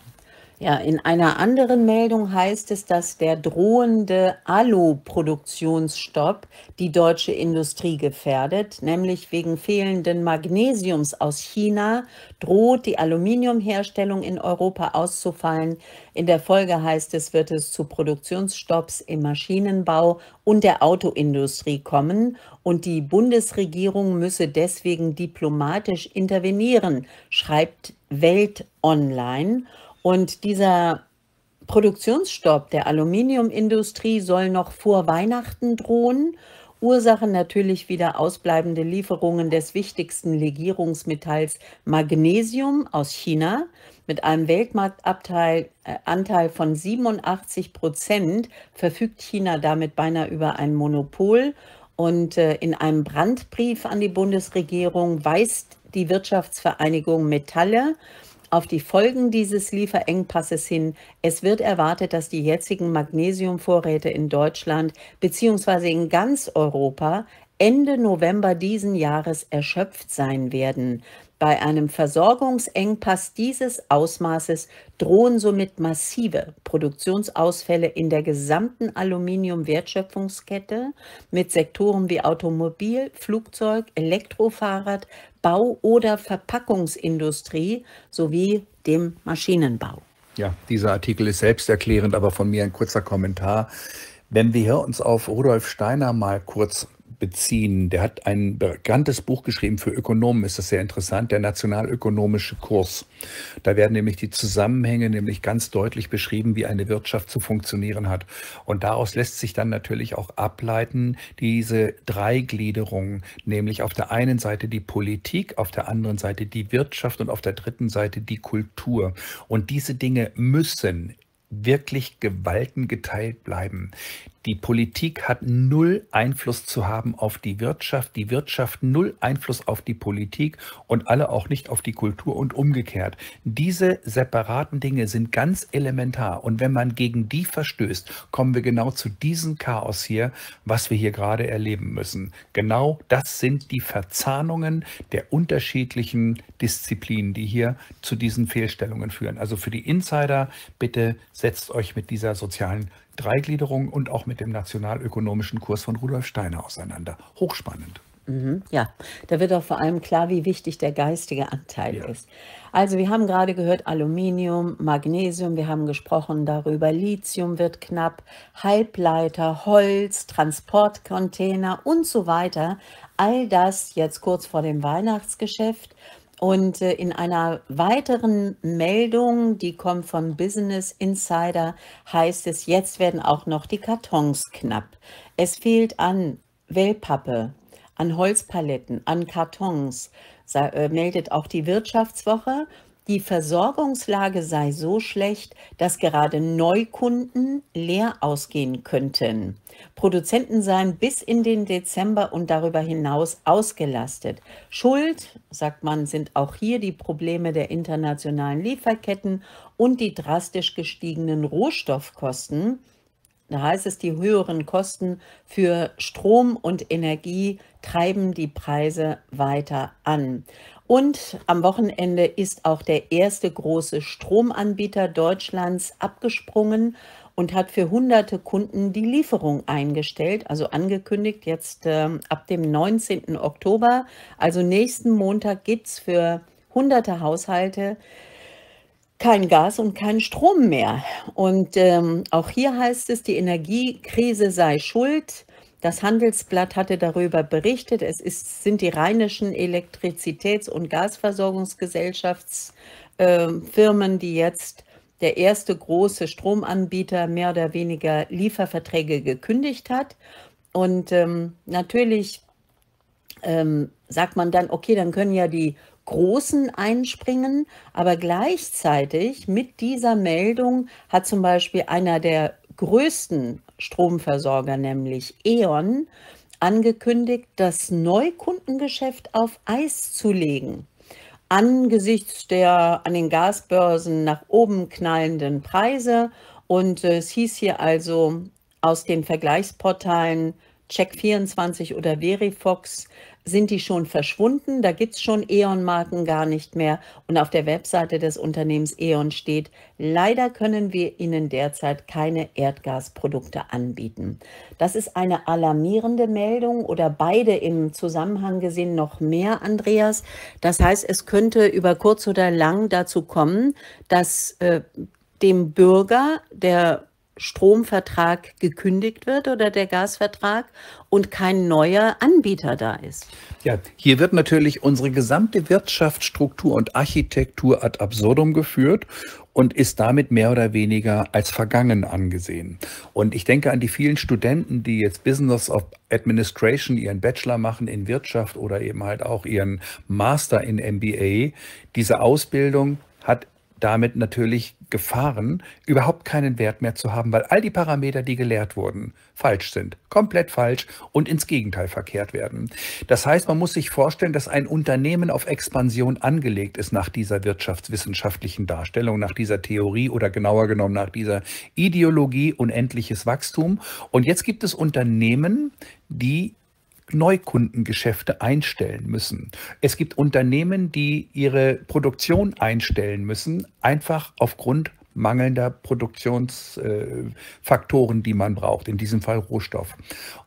Ja, in einer anderen Meldung heißt es, dass der drohende Alu-Produktionsstopp die deutsche Industrie gefährdet, nämlich wegen fehlenden Magnesiums aus China droht die Aluminiumherstellung in Europa auszufallen. In der Folge heißt es, wird es zu Produktionsstopps im Maschinenbau und der Autoindustrie kommen und die Bundesregierung müsse deswegen diplomatisch intervenieren, schreibt Welt Online. Und dieser Produktionsstopp der Aluminiumindustrie soll noch vor Weihnachten drohen. Ursachen natürlich wieder ausbleibende Lieferungen des wichtigsten Legierungsmetalls Magnesium aus China mit einem Weltmarktanteil äh, von 87 Prozent verfügt China damit beinahe über ein Monopol. Und äh, in einem Brandbrief an die Bundesregierung weist die Wirtschaftsvereinigung Metalle auf die Folgen dieses Lieferengpasses hin. Es wird erwartet, dass die jetzigen Magnesiumvorräte in Deutschland bzw. in ganz Europa Ende November diesen Jahres erschöpft sein werden. Bei einem Versorgungsengpass dieses Ausmaßes drohen somit massive Produktionsausfälle in der gesamten Aluminium-Wertschöpfungskette mit Sektoren wie Automobil, Flugzeug, Elektrofahrrad, Bau- oder Verpackungsindustrie sowie dem Maschinenbau. Ja, dieser Artikel ist selbsterklärend, aber von mir ein kurzer Kommentar. Wenn wir uns auf Rudolf Steiner mal kurz beziehen. Der hat ein bekanntes Buch geschrieben für Ökonomen, ist das sehr interessant, der nationalökonomische Kurs. Da werden nämlich die Zusammenhänge nämlich ganz deutlich beschrieben, wie eine Wirtschaft zu funktionieren hat. Und daraus lässt sich dann natürlich auch ableiten, diese Dreigliederung, nämlich auf der einen Seite die Politik, auf der anderen Seite die Wirtschaft und auf der dritten Seite die Kultur. Und diese Dinge müssen wirklich gewaltengeteilt bleiben. Die Politik hat null Einfluss zu haben auf die Wirtschaft, die Wirtschaft null Einfluss auf die Politik und alle auch nicht auf die Kultur und umgekehrt. Diese separaten Dinge sind ganz elementar und wenn man gegen die verstößt, kommen wir genau zu diesem Chaos hier, was wir hier gerade erleben müssen. Genau das sind die Verzahnungen der unterschiedlichen Disziplinen, die hier zu diesen Fehlstellungen führen. Also für die Insider, bitte setzt euch mit dieser sozialen Dreigliederung und auch mit dem nationalökonomischen Kurs von Rudolf Steiner auseinander. Hochspannend. Mhm, ja, da wird auch vor allem klar, wie wichtig der geistige Anteil ja. ist. Also wir haben gerade gehört Aluminium, Magnesium, wir haben gesprochen darüber, Lithium wird knapp, Halbleiter, Holz, Transportcontainer und so weiter. All das jetzt kurz vor dem Weihnachtsgeschäft und äh, in einer weiteren Meldung, die kommt von Business Insider, heißt es, jetzt werden auch noch die Kartons knapp. Es fehlt an Wellpappe, an Holzpaletten, an Kartons, äh, meldet auch die Wirtschaftswoche. Die Versorgungslage sei so schlecht, dass gerade Neukunden leer ausgehen könnten. Produzenten seien bis in den Dezember und darüber hinaus ausgelastet. Schuld, sagt man, sind auch hier die Probleme der internationalen Lieferketten und die drastisch gestiegenen Rohstoffkosten. Da heißt es, die höheren Kosten für Strom und Energie treiben die Preise weiter an. Und am Wochenende ist auch der erste große Stromanbieter Deutschlands abgesprungen und hat für hunderte Kunden die Lieferung eingestellt, also angekündigt jetzt äh, ab dem 19. Oktober. Also nächsten Montag gibt es für hunderte Haushalte kein Gas und kein Strom mehr. Und ähm, auch hier heißt es, die Energiekrise sei schuld. Das Handelsblatt hatte darüber berichtet. Es ist, sind die rheinischen Elektrizitäts- und Gasversorgungsgesellschaftsfirmen, ähm, äh, die jetzt der erste große Stromanbieter mehr oder weniger Lieferverträge gekündigt hat. Und ähm, natürlich ähm, sagt man dann, okay, dann können ja die Großen einspringen, aber gleichzeitig mit dieser Meldung hat zum Beispiel einer der größten Stromversorger, nämlich E.ON, angekündigt, das Neukundengeschäft auf Eis zu legen. Angesichts der an den Gasbörsen nach oben knallenden Preise. Und äh, es hieß hier also aus den Vergleichsportalen Check24 oder Verifox, sind die schon verschwunden. Da gibt es schon E.ON-Marken gar nicht mehr. Und auf der Webseite des Unternehmens E.ON steht, leider können wir Ihnen derzeit keine Erdgasprodukte anbieten. Das ist eine alarmierende Meldung oder beide im Zusammenhang gesehen noch mehr, Andreas. Das heißt, es könnte über kurz oder lang dazu kommen, dass äh, dem Bürger, der Stromvertrag gekündigt wird oder der Gasvertrag und kein neuer Anbieter da ist. Ja, hier wird natürlich unsere gesamte Wirtschaftsstruktur und Architektur ad absurdum geführt und ist damit mehr oder weniger als vergangen angesehen. Und ich denke an die vielen Studenten, die jetzt Business of Administration ihren Bachelor machen in Wirtschaft oder eben halt auch ihren Master in MBA. Diese Ausbildung hat damit natürlich Gefahren überhaupt keinen Wert mehr zu haben, weil all die Parameter, die gelehrt wurden, falsch sind, komplett falsch und ins Gegenteil verkehrt werden. Das heißt, man muss sich vorstellen, dass ein Unternehmen auf Expansion angelegt ist nach dieser wirtschaftswissenschaftlichen Darstellung, nach dieser Theorie oder genauer genommen nach dieser Ideologie unendliches Wachstum. Und jetzt gibt es Unternehmen, die Neukundengeschäfte einstellen müssen. Es gibt Unternehmen, die ihre Produktion einstellen müssen, einfach aufgrund mangelnder Produktionsfaktoren, äh, die man braucht, in diesem Fall Rohstoff.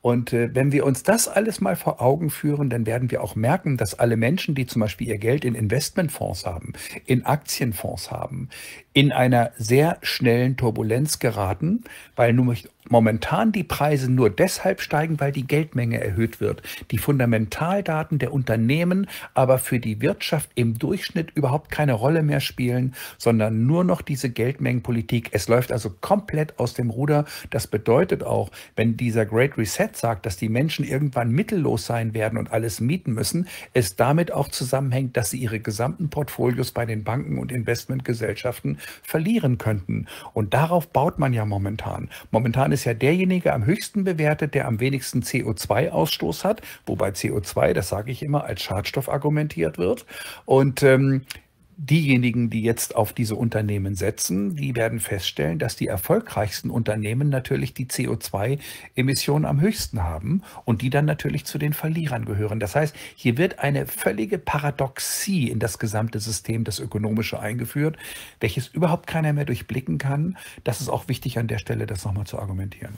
Und äh, wenn wir uns das alles mal vor Augen führen, dann werden wir auch merken, dass alle Menschen, die zum Beispiel ihr Geld in Investmentfonds haben, in Aktienfonds haben, in einer sehr schnellen Turbulenz geraten, weil nun momentan die Preise nur deshalb steigen, weil die Geldmenge erhöht wird, die Fundamentaldaten der Unternehmen aber für die Wirtschaft im Durchschnitt überhaupt keine Rolle mehr spielen, sondern nur noch diese Geldmengenpolitik. Es läuft also komplett aus dem Ruder. Das bedeutet auch, wenn dieser Great Reset sagt, dass die Menschen irgendwann mittellos sein werden und alles mieten müssen, es damit auch zusammenhängt, dass sie ihre gesamten Portfolios bei den Banken und Investmentgesellschaften verlieren könnten. Und darauf baut man ja momentan. Momentan Jahren ist ja derjenige am höchsten bewertet, der am wenigsten CO2-Ausstoß hat, wobei CO2, das sage ich immer, als Schadstoff argumentiert wird. Und ähm, diejenigen, die jetzt auf diese Unternehmen setzen, die werden feststellen, dass die erfolgreichsten Unternehmen natürlich die CO2-Emissionen am höchsten haben und die dann natürlich zu den Verlierern gehören. Das heißt, hier wird eine völlige Paradoxie in das gesamte System, das ökonomische eingeführt, welches überhaupt keiner mehr durchblicken kann. Das ist auch wichtig an der Stelle, das nochmal zu argumentieren.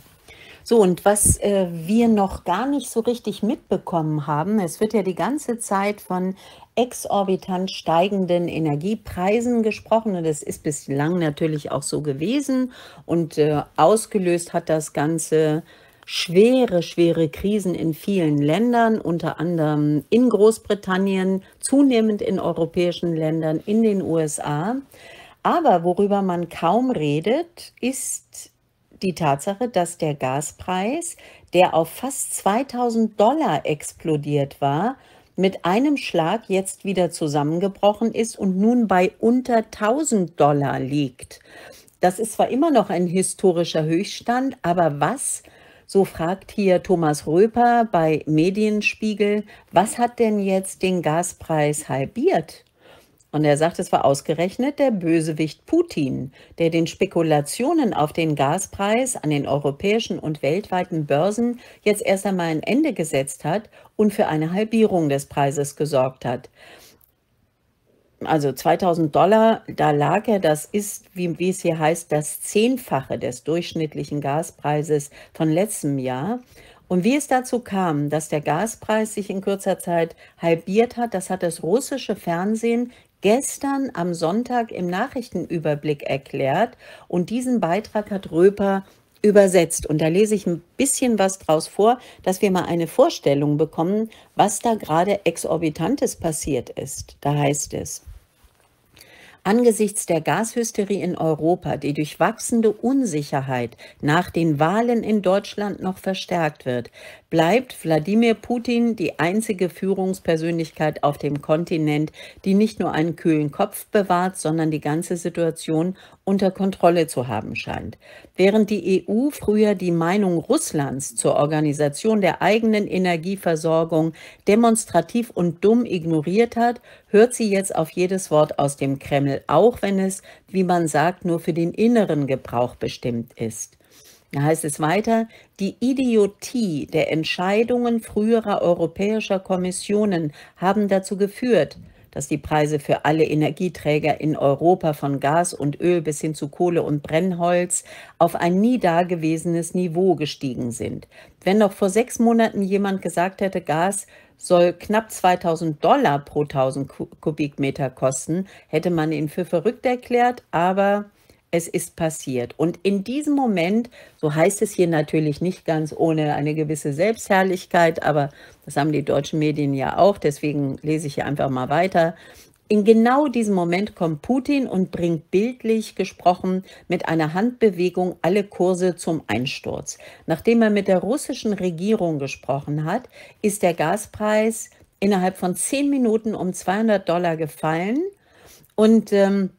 So, und was äh, wir noch gar nicht so richtig mitbekommen haben, es wird ja die ganze Zeit von exorbitant steigenden Energiepreisen gesprochen. Und das ist bislang natürlich auch so gewesen. Und äh, ausgelöst hat das Ganze schwere, schwere Krisen in vielen Ländern, unter anderem in Großbritannien, zunehmend in europäischen Ländern, in den USA. Aber worüber man kaum redet, ist die Tatsache, dass der Gaspreis, der auf fast 2000 Dollar explodiert war, mit einem Schlag jetzt wieder zusammengebrochen ist und nun bei unter 1000 Dollar liegt. Das ist zwar immer noch ein historischer Höchststand, aber was, so fragt hier Thomas Röper bei Medienspiegel, was hat denn jetzt den Gaspreis halbiert? Und er sagt, es war ausgerechnet der Bösewicht Putin, der den Spekulationen auf den Gaspreis an den europäischen und weltweiten Börsen jetzt erst einmal ein Ende gesetzt hat und für eine Halbierung des Preises gesorgt hat. Also 2000 Dollar, da lag er, das ist, wie, wie es hier heißt, das Zehnfache des durchschnittlichen Gaspreises von letztem Jahr. Und wie es dazu kam, dass der Gaspreis sich in kürzer Zeit halbiert hat, das hat das russische Fernsehen gestern am Sonntag im Nachrichtenüberblick erklärt und diesen Beitrag hat Röper übersetzt. Und da lese ich ein bisschen was draus vor, dass wir mal eine Vorstellung bekommen, was da gerade exorbitantes passiert ist. Da heißt es. Angesichts der Gashysterie in Europa, die durch wachsende Unsicherheit nach den Wahlen in Deutschland noch verstärkt wird, bleibt Wladimir Putin die einzige Führungspersönlichkeit auf dem Kontinent, die nicht nur einen kühlen Kopf bewahrt, sondern die ganze Situation unter Kontrolle zu haben scheint. Während die EU früher die Meinung Russlands zur Organisation der eigenen Energieversorgung demonstrativ und dumm ignoriert hat, hört sie jetzt auf jedes Wort aus dem Kreml Himmel, auch wenn es, wie man sagt, nur für den inneren Gebrauch bestimmt ist. Da heißt es weiter, die Idiotie der Entscheidungen früherer europäischer Kommissionen haben dazu geführt, dass die Preise für alle Energieträger in Europa von Gas und Öl bis hin zu Kohle und Brennholz auf ein nie dagewesenes Niveau gestiegen sind. Wenn noch vor sechs Monaten jemand gesagt hätte, Gas soll knapp 2000 Dollar pro 1000 Kubikmeter kosten, hätte man ihn für verrückt erklärt, aber es ist passiert. Und in diesem Moment, so heißt es hier natürlich nicht ganz ohne eine gewisse Selbstherrlichkeit, aber das haben die deutschen Medien ja auch, deswegen lese ich hier einfach mal weiter. In genau diesem Moment kommt Putin und bringt bildlich gesprochen mit einer Handbewegung alle Kurse zum Einsturz. Nachdem er mit der russischen Regierung gesprochen hat, ist der Gaspreis innerhalb von zehn Minuten um 200 Dollar gefallen und ähm,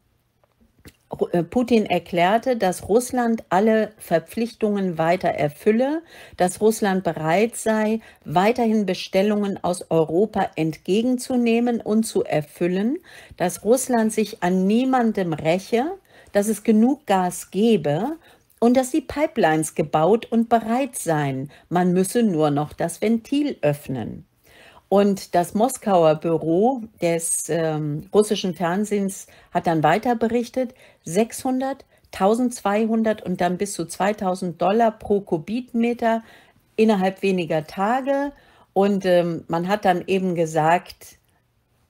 äh, Putin erklärte, dass Russland alle Verpflichtungen weiter erfülle, dass Russland bereit sei, weiterhin Bestellungen aus Europa entgegenzunehmen und zu erfüllen, dass Russland sich an niemandem räche, dass es genug Gas gebe und dass die Pipelines gebaut und bereit seien. Man müsse nur noch das Ventil öffnen. Und das Moskauer Büro des ähm, russischen Fernsehens hat dann weiter berichtet, 600, 1200 und dann bis zu 2000 Dollar pro Kubikmeter innerhalb weniger Tage. Und ähm, man hat dann eben gesagt,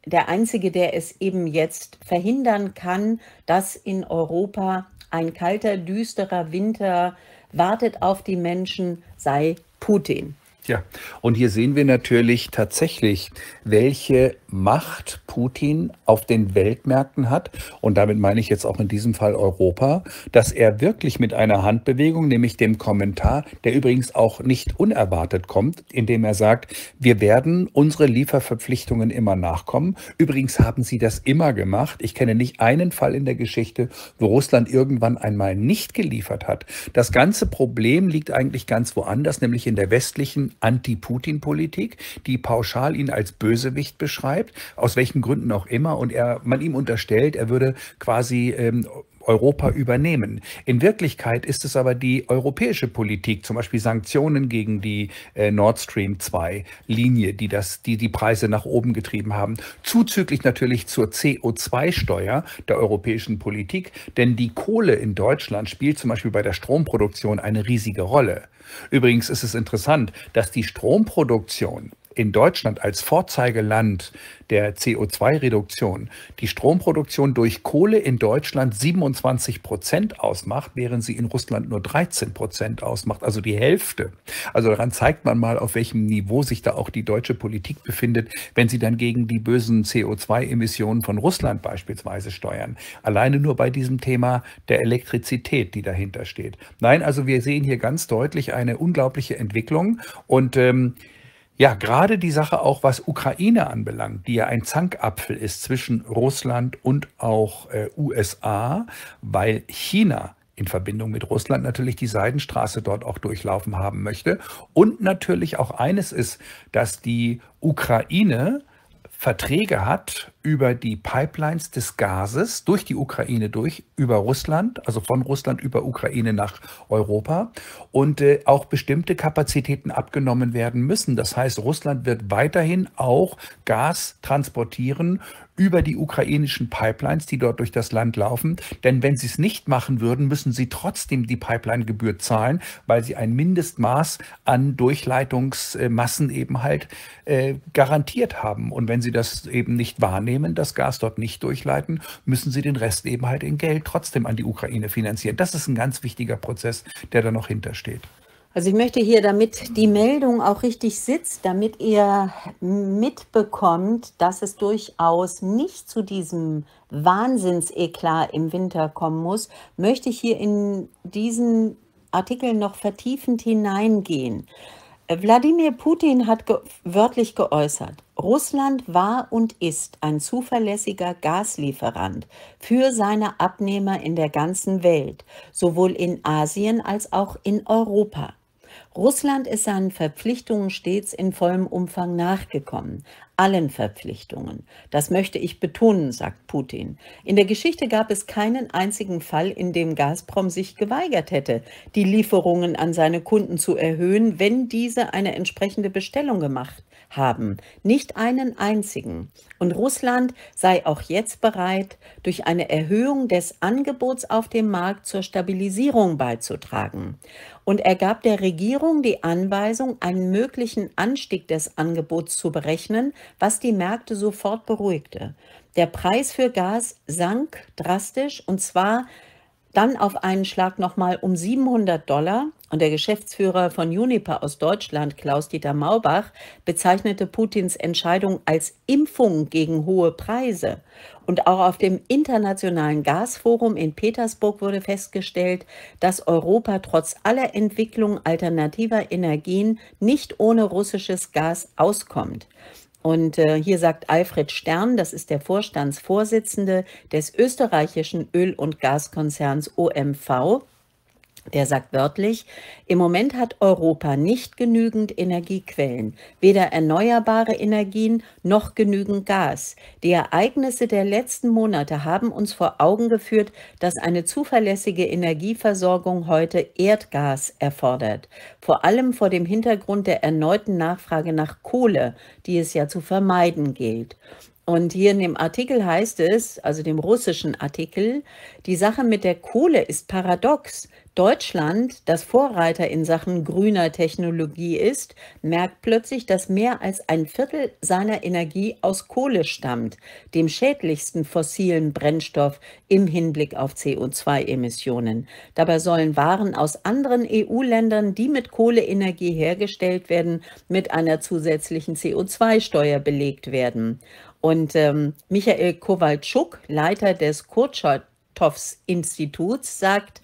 der Einzige, der es eben jetzt verhindern kann, dass in Europa ein kalter, düsterer Winter wartet auf die Menschen, sei Putin. Ja, und hier sehen wir natürlich tatsächlich, welche Macht Putin auf den Weltmärkten hat. Und damit meine ich jetzt auch in diesem Fall Europa, dass er wirklich mit einer Handbewegung, nämlich dem Kommentar, der übrigens auch nicht unerwartet kommt, indem er sagt, wir werden unsere Lieferverpflichtungen immer nachkommen. Übrigens haben sie das immer gemacht. Ich kenne nicht einen Fall in der Geschichte, wo Russland irgendwann einmal nicht geliefert hat. Das ganze Problem liegt eigentlich ganz woanders, nämlich in der westlichen Anti-Putin-Politik, die pauschal ihn als Bösewicht beschreibt, aus welchen Gründen auch immer. Und er, man ihm unterstellt, er würde quasi ähm, Europa übernehmen. In Wirklichkeit ist es aber die europäische Politik, zum Beispiel Sanktionen gegen die äh, Nord Stream 2 Linie, die das, die die Preise nach oben getrieben haben, zuzüglich natürlich zur CO2-Steuer der europäischen Politik, denn die Kohle in Deutschland spielt zum Beispiel bei der Stromproduktion eine riesige Rolle. Übrigens ist es interessant, dass die Stromproduktion in Deutschland als Vorzeigeland der CO2-Reduktion die Stromproduktion durch Kohle in Deutschland 27 Prozent ausmacht, während sie in Russland nur 13 Prozent ausmacht, also die Hälfte. Also daran zeigt man mal, auf welchem Niveau sich da auch die deutsche Politik befindet, wenn sie dann gegen die bösen CO2-Emissionen von Russland beispielsweise steuern. Alleine nur bei diesem Thema der Elektrizität, die dahinter steht. Nein, also wir sehen hier ganz deutlich eine unglaubliche Entwicklung und ähm, ja, gerade die Sache auch, was Ukraine anbelangt, die ja ein Zankapfel ist zwischen Russland und auch äh, USA, weil China in Verbindung mit Russland natürlich die Seidenstraße dort auch durchlaufen haben möchte. Und natürlich auch eines ist, dass die Ukraine Verträge hat über die Pipelines des Gases durch die Ukraine durch, über Russland, also von Russland über Ukraine nach Europa und äh, auch bestimmte Kapazitäten abgenommen werden müssen. Das heißt, Russland wird weiterhin auch Gas transportieren über die ukrainischen Pipelines, die dort durch das Land laufen. Denn wenn sie es nicht machen würden, müssen sie trotzdem die Pipeline-Gebühr zahlen, weil sie ein Mindestmaß an Durchleitungsmassen eben halt äh, garantiert haben. Und wenn sie das eben nicht wahrnehmen, das Gas dort nicht durchleiten, müssen sie den Rest eben halt in Geld trotzdem an die Ukraine finanzieren. Das ist ein ganz wichtiger Prozess, der da noch hintersteht. Also ich möchte hier, damit die Meldung auch richtig sitzt, damit ihr mitbekommt, dass es durchaus nicht zu diesem Wahnsinnseklar im Winter kommen muss, möchte ich hier in diesen Artikel noch vertiefend hineingehen. Äh, Wladimir Putin hat ge wörtlich geäußert, Russland war und ist ein zuverlässiger Gaslieferant für seine Abnehmer in der ganzen Welt, sowohl in Asien als auch in Europa. Russland ist seinen Verpflichtungen stets in vollem Umfang nachgekommen. Allen Verpflichtungen. Das möchte ich betonen, sagt Putin. In der Geschichte gab es keinen einzigen Fall, in dem Gazprom sich geweigert hätte, die Lieferungen an seine Kunden zu erhöhen, wenn diese eine entsprechende Bestellung gemacht haben, nicht einen einzigen. Und Russland sei auch jetzt bereit, durch eine Erhöhung des Angebots auf dem Markt zur Stabilisierung beizutragen. Und er gab der Regierung die Anweisung, einen möglichen Anstieg des Angebots zu berechnen, was die Märkte sofort beruhigte. Der Preis für Gas sank drastisch und zwar dann auf einen Schlag nochmal um 700 Dollar und der Geschäftsführer von Juniper aus Deutschland, Klaus-Dieter Maubach, bezeichnete Putins Entscheidung als Impfung gegen hohe Preise. Und auch auf dem Internationalen Gasforum in Petersburg wurde festgestellt, dass Europa trotz aller Entwicklung alternativer Energien nicht ohne russisches Gas auskommt. Und äh, hier sagt Alfred Stern, das ist der Vorstandsvorsitzende des österreichischen Öl- und Gaskonzerns OMV, der sagt wörtlich, im Moment hat Europa nicht genügend Energiequellen, weder erneuerbare Energien noch genügend Gas. Die Ereignisse der letzten Monate haben uns vor Augen geführt, dass eine zuverlässige Energieversorgung heute Erdgas erfordert, vor allem vor dem Hintergrund der erneuten Nachfrage nach Kohle, die es ja zu vermeiden gilt. Und hier in dem Artikel heißt es, also dem russischen Artikel, die Sache mit der Kohle ist paradox. Deutschland, das Vorreiter in Sachen grüner Technologie ist, merkt plötzlich, dass mehr als ein Viertel seiner Energie aus Kohle stammt, dem schädlichsten fossilen Brennstoff im Hinblick auf CO2-Emissionen. Dabei sollen Waren aus anderen EU-Ländern, die mit Kohleenergie hergestellt werden, mit einer zusätzlichen CO2-Steuer belegt werden. Und ähm, Michael Kowalczuk, Leiter des Kurtschotows-Instituts, sagt,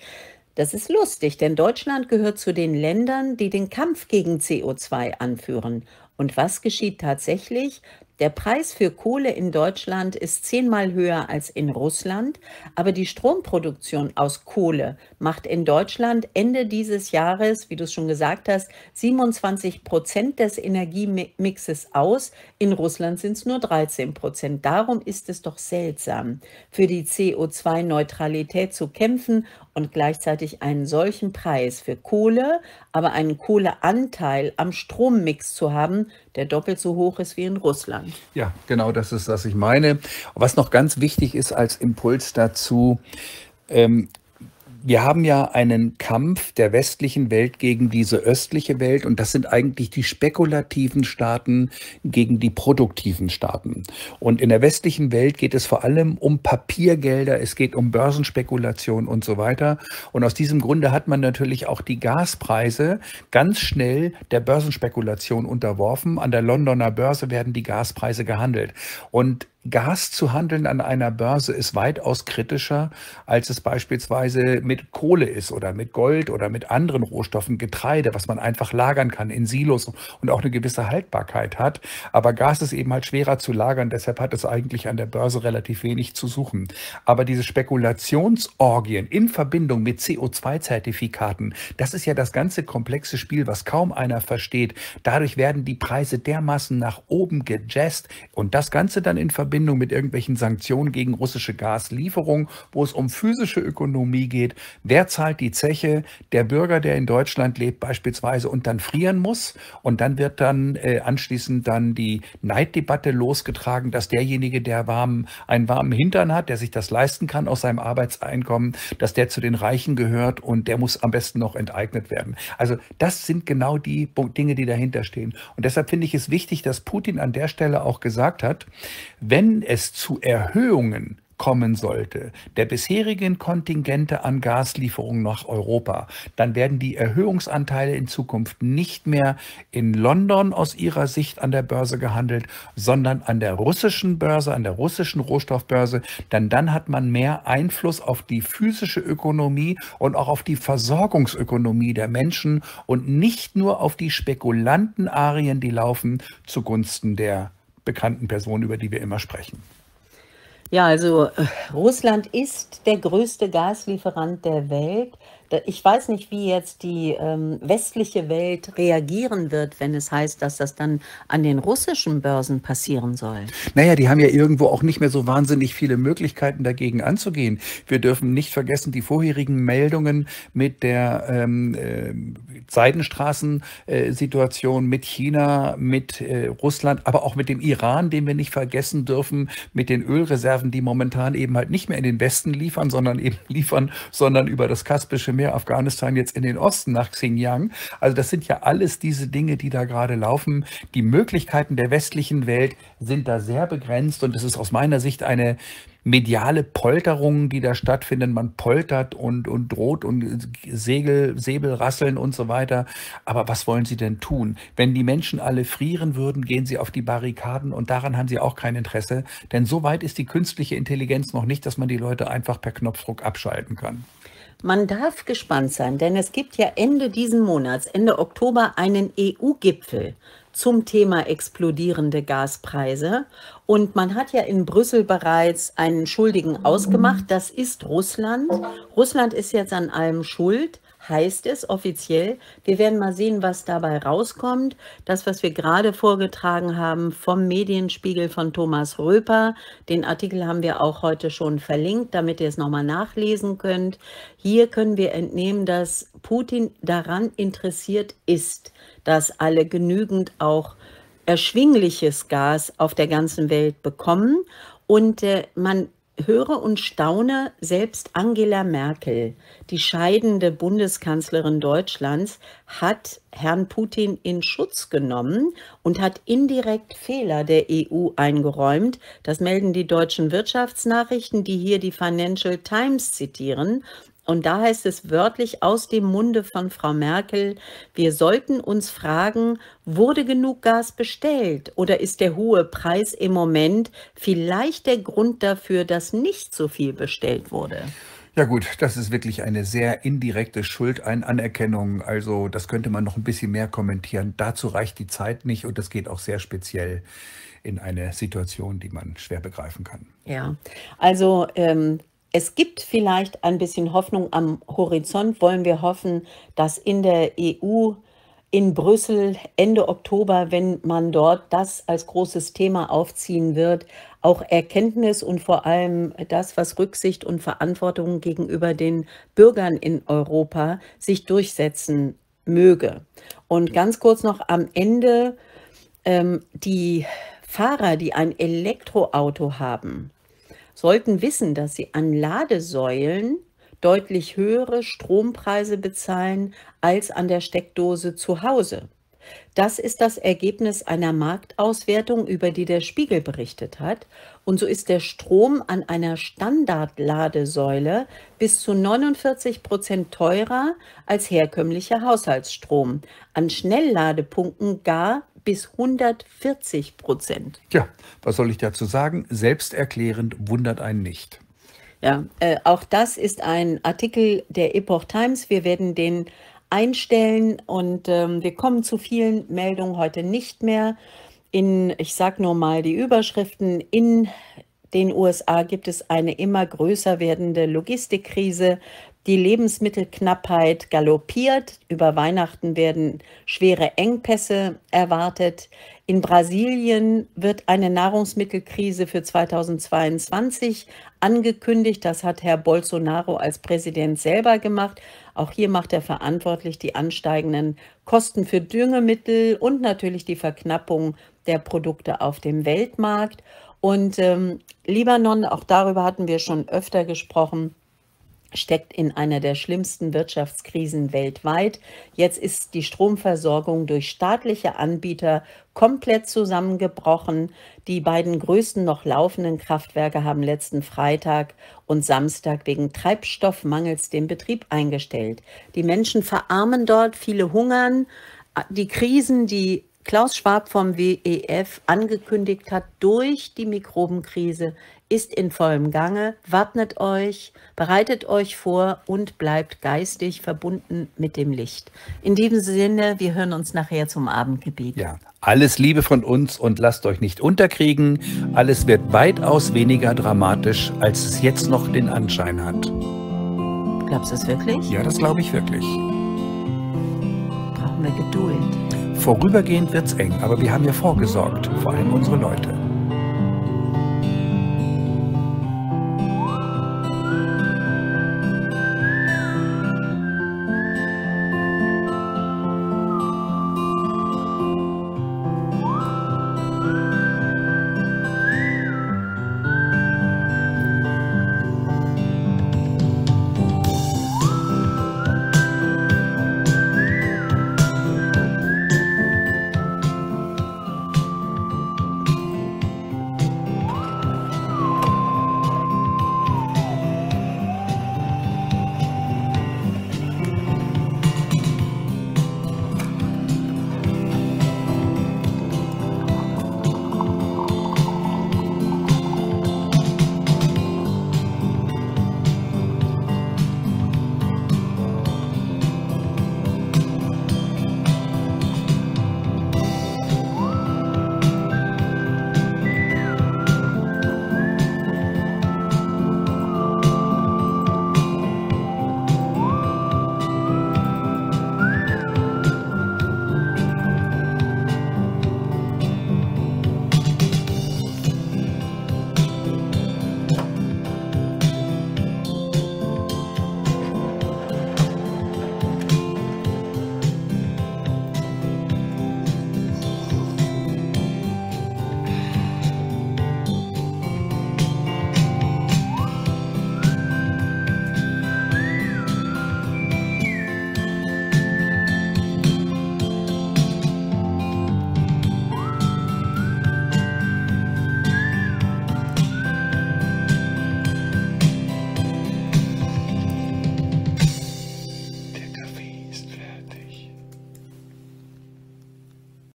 das ist lustig, denn Deutschland gehört zu den Ländern, die den Kampf gegen CO2 anführen. Und was geschieht tatsächlich? Der Preis für Kohle in Deutschland ist zehnmal höher als in Russland, aber die Stromproduktion aus Kohle macht in Deutschland Ende dieses Jahres, wie du es schon gesagt hast, 27 Prozent des Energiemixes aus. In Russland sind es nur 13 Prozent. Darum ist es doch seltsam, für die CO2-Neutralität zu kämpfen und gleichzeitig einen solchen Preis für Kohle, aber einen Kohleanteil am Strommix zu haben, der doppelt so hoch ist wie in Russland. Ja, genau das ist, was ich meine. Was noch ganz wichtig ist als Impuls dazu, ähm, wir haben ja einen Kampf der westlichen Welt gegen diese östliche Welt und das sind eigentlich die spekulativen Staaten gegen die produktiven Staaten. Und in der westlichen Welt geht es vor allem um Papiergelder, es geht um Börsenspekulation und so weiter. Und aus diesem Grunde hat man natürlich auch die Gaspreise ganz schnell der Börsenspekulation unterworfen. An der Londoner Börse werden die Gaspreise gehandelt. Und Gas zu handeln an einer Börse ist weitaus kritischer, als es beispielsweise mit Kohle ist oder mit Gold oder mit anderen Rohstoffen, Getreide, was man einfach lagern kann in Silos und auch eine gewisse Haltbarkeit hat. Aber Gas ist eben halt schwerer zu lagern, deshalb hat es eigentlich an der Börse relativ wenig zu suchen. Aber diese Spekulationsorgien in Verbindung mit CO2-Zertifikaten, das ist ja das ganze komplexe Spiel, was kaum einer versteht. Dadurch werden die Preise dermaßen nach oben gejazzt und das Ganze dann in Verbindung Verbindung mit irgendwelchen Sanktionen gegen russische Gaslieferungen, wo es um physische Ökonomie geht. Wer zahlt die Zeche? Der Bürger, der in Deutschland lebt beispielsweise und dann frieren muss. Und dann wird dann äh, anschließend dann die Neiddebatte losgetragen, dass derjenige, der warm, einen warmen Hintern hat, der sich das leisten kann aus seinem Arbeitseinkommen, dass der zu den Reichen gehört und der muss am besten noch enteignet werden. Also das sind genau die Dinge, die dahinter stehen. Und deshalb finde ich es wichtig, dass Putin an der Stelle auch gesagt hat, wenn wenn es zu Erhöhungen kommen sollte, der bisherigen Kontingente an Gaslieferungen nach Europa, dann werden die Erhöhungsanteile in Zukunft nicht mehr in London aus ihrer Sicht an der Börse gehandelt, sondern an der russischen Börse, an der russischen Rohstoffbörse. Denn dann hat man mehr Einfluss auf die physische Ökonomie und auch auf die Versorgungsökonomie der Menschen und nicht nur auf die Spekulantenarien, die laufen zugunsten der bekannten Personen, über die wir immer sprechen? Ja, also äh, Russland ist der größte Gaslieferant der Welt. Äh, ich weiß nicht, wie jetzt die ähm, westliche Welt reagieren wird, wenn es heißt, dass das dann an den russischen Börsen passieren soll. Naja, die haben ja irgendwo auch nicht mehr so wahnsinnig viele Möglichkeiten dagegen anzugehen. Wir dürfen nicht vergessen, die vorherigen Meldungen mit der ähm, äh, Seidenstraßensituation mit China, mit äh, Russland, aber auch mit dem Iran, den wir nicht vergessen dürfen, mit den Ölreserven, die momentan eben halt nicht mehr in den Westen liefern, sondern eben liefern, sondern über das Kaspische mehr Afghanistan, jetzt in den Osten nach Xinjiang. Also das sind ja alles diese Dinge, die da gerade laufen. Die Möglichkeiten der westlichen Welt sind da sehr begrenzt und es ist aus meiner Sicht eine mediale Polterung, die da stattfinden. Man poltert und, und droht und Segel, Säbel rasseln und so weiter. Aber was wollen sie denn tun? Wenn die Menschen alle frieren würden, gehen sie auf die Barrikaden und daran haben sie auch kein Interesse. Denn so weit ist die künstliche Intelligenz noch nicht, dass man die Leute einfach per Knopfdruck abschalten kann. Man darf gespannt sein, denn es gibt ja Ende diesen Monats, Ende Oktober, einen EU-Gipfel zum Thema explodierende Gaspreise. Und man hat ja in Brüssel bereits einen Schuldigen ausgemacht. Das ist Russland. Russland ist jetzt an allem schuld heißt es offiziell. Wir werden mal sehen, was dabei rauskommt. Das, was wir gerade vorgetragen haben vom Medienspiegel von Thomas Röper, den Artikel haben wir auch heute schon verlinkt, damit ihr es nochmal nachlesen könnt. Hier können wir entnehmen, dass Putin daran interessiert ist, dass alle genügend auch erschwingliches Gas auf der ganzen Welt bekommen. Und äh, man höre und staune, selbst Angela Merkel, die scheidende Bundeskanzlerin Deutschlands, hat Herrn Putin in Schutz genommen und hat indirekt Fehler der EU eingeräumt. Das melden die deutschen Wirtschaftsnachrichten, die hier die Financial Times zitieren. Und da heißt es wörtlich aus dem Munde von Frau Merkel, wir sollten uns fragen, wurde genug Gas bestellt oder ist der hohe Preis im Moment vielleicht der Grund dafür, dass nicht so viel bestellt wurde? Ja gut, das ist wirklich eine sehr indirekte Schuld, eine Anerkennung. Also das könnte man noch ein bisschen mehr kommentieren. Dazu reicht die Zeit nicht und das geht auch sehr speziell in eine Situation, die man schwer begreifen kann. Ja, also ähm, es gibt vielleicht ein bisschen Hoffnung am Horizont, wollen wir hoffen, dass in der EU in Brüssel Ende Oktober, wenn man dort das als großes Thema aufziehen wird, auch Erkenntnis und vor allem das, was Rücksicht und Verantwortung gegenüber den Bürgern in Europa sich durchsetzen möge. Und ganz kurz noch am Ende, ähm, die Fahrer, die ein Elektroauto haben, sollten wissen, dass sie an Ladesäulen deutlich höhere Strompreise bezahlen als an der Steckdose zu Hause. Das ist das Ergebnis einer Marktauswertung, über die der Spiegel berichtet hat. Und so ist der Strom an einer Standardladesäule bis zu 49 Prozent teurer als herkömmlicher Haushaltsstrom, an Schnellladepunkten gar bis 140 Prozent. Tja, was soll ich dazu sagen? Selbsterklärend wundert einen nicht. Ja, äh, auch das ist ein Artikel der Epoch Times. Wir werden den einstellen und ähm, wir kommen zu vielen Meldungen heute nicht mehr. In, ich sage nur mal die Überschriften, in den USA gibt es eine immer größer werdende Logistikkrise. Die Lebensmittelknappheit galoppiert. Über Weihnachten werden schwere Engpässe erwartet. In Brasilien wird eine Nahrungsmittelkrise für 2022 angekündigt. Das hat Herr Bolsonaro als Präsident selber gemacht. Auch hier macht er verantwortlich die ansteigenden Kosten für Düngemittel und natürlich die Verknappung der Produkte auf dem Weltmarkt. Und ähm, Libanon, auch darüber hatten wir schon öfter gesprochen, steckt in einer der schlimmsten Wirtschaftskrisen weltweit. Jetzt ist die Stromversorgung durch staatliche Anbieter komplett zusammengebrochen. Die beiden größten noch laufenden Kraftwerke haben letzten Freitag und Samstag wegen Treibstoffmangels den Betrieb eingestellt. Die Menschen verarmen dort, viele hungern. Die Krisen, die Klaus Schwab vom WEF angekündigt hat, durch die Mikrobenkrise ist in vollem Gange. Wappnet euch, bereitet euch vor und bleibt geistig verbunden mit dem Licht. In diesem Sinne, wir hören uns nachher zum Abendgebet. Ja, alles Liebe von uns und lasst euch nicht unterkriegen. Alles wird weitaus weniger dramatisch, als es jetzt noch den Anschein hat. Glaubst du es wirklich? Ja, das glaube ich wirklich. Brauchen wir Geduld. Vorübergehend wird es eng, aber wir haben ja vorgesorgt, vor allem unsere Leute.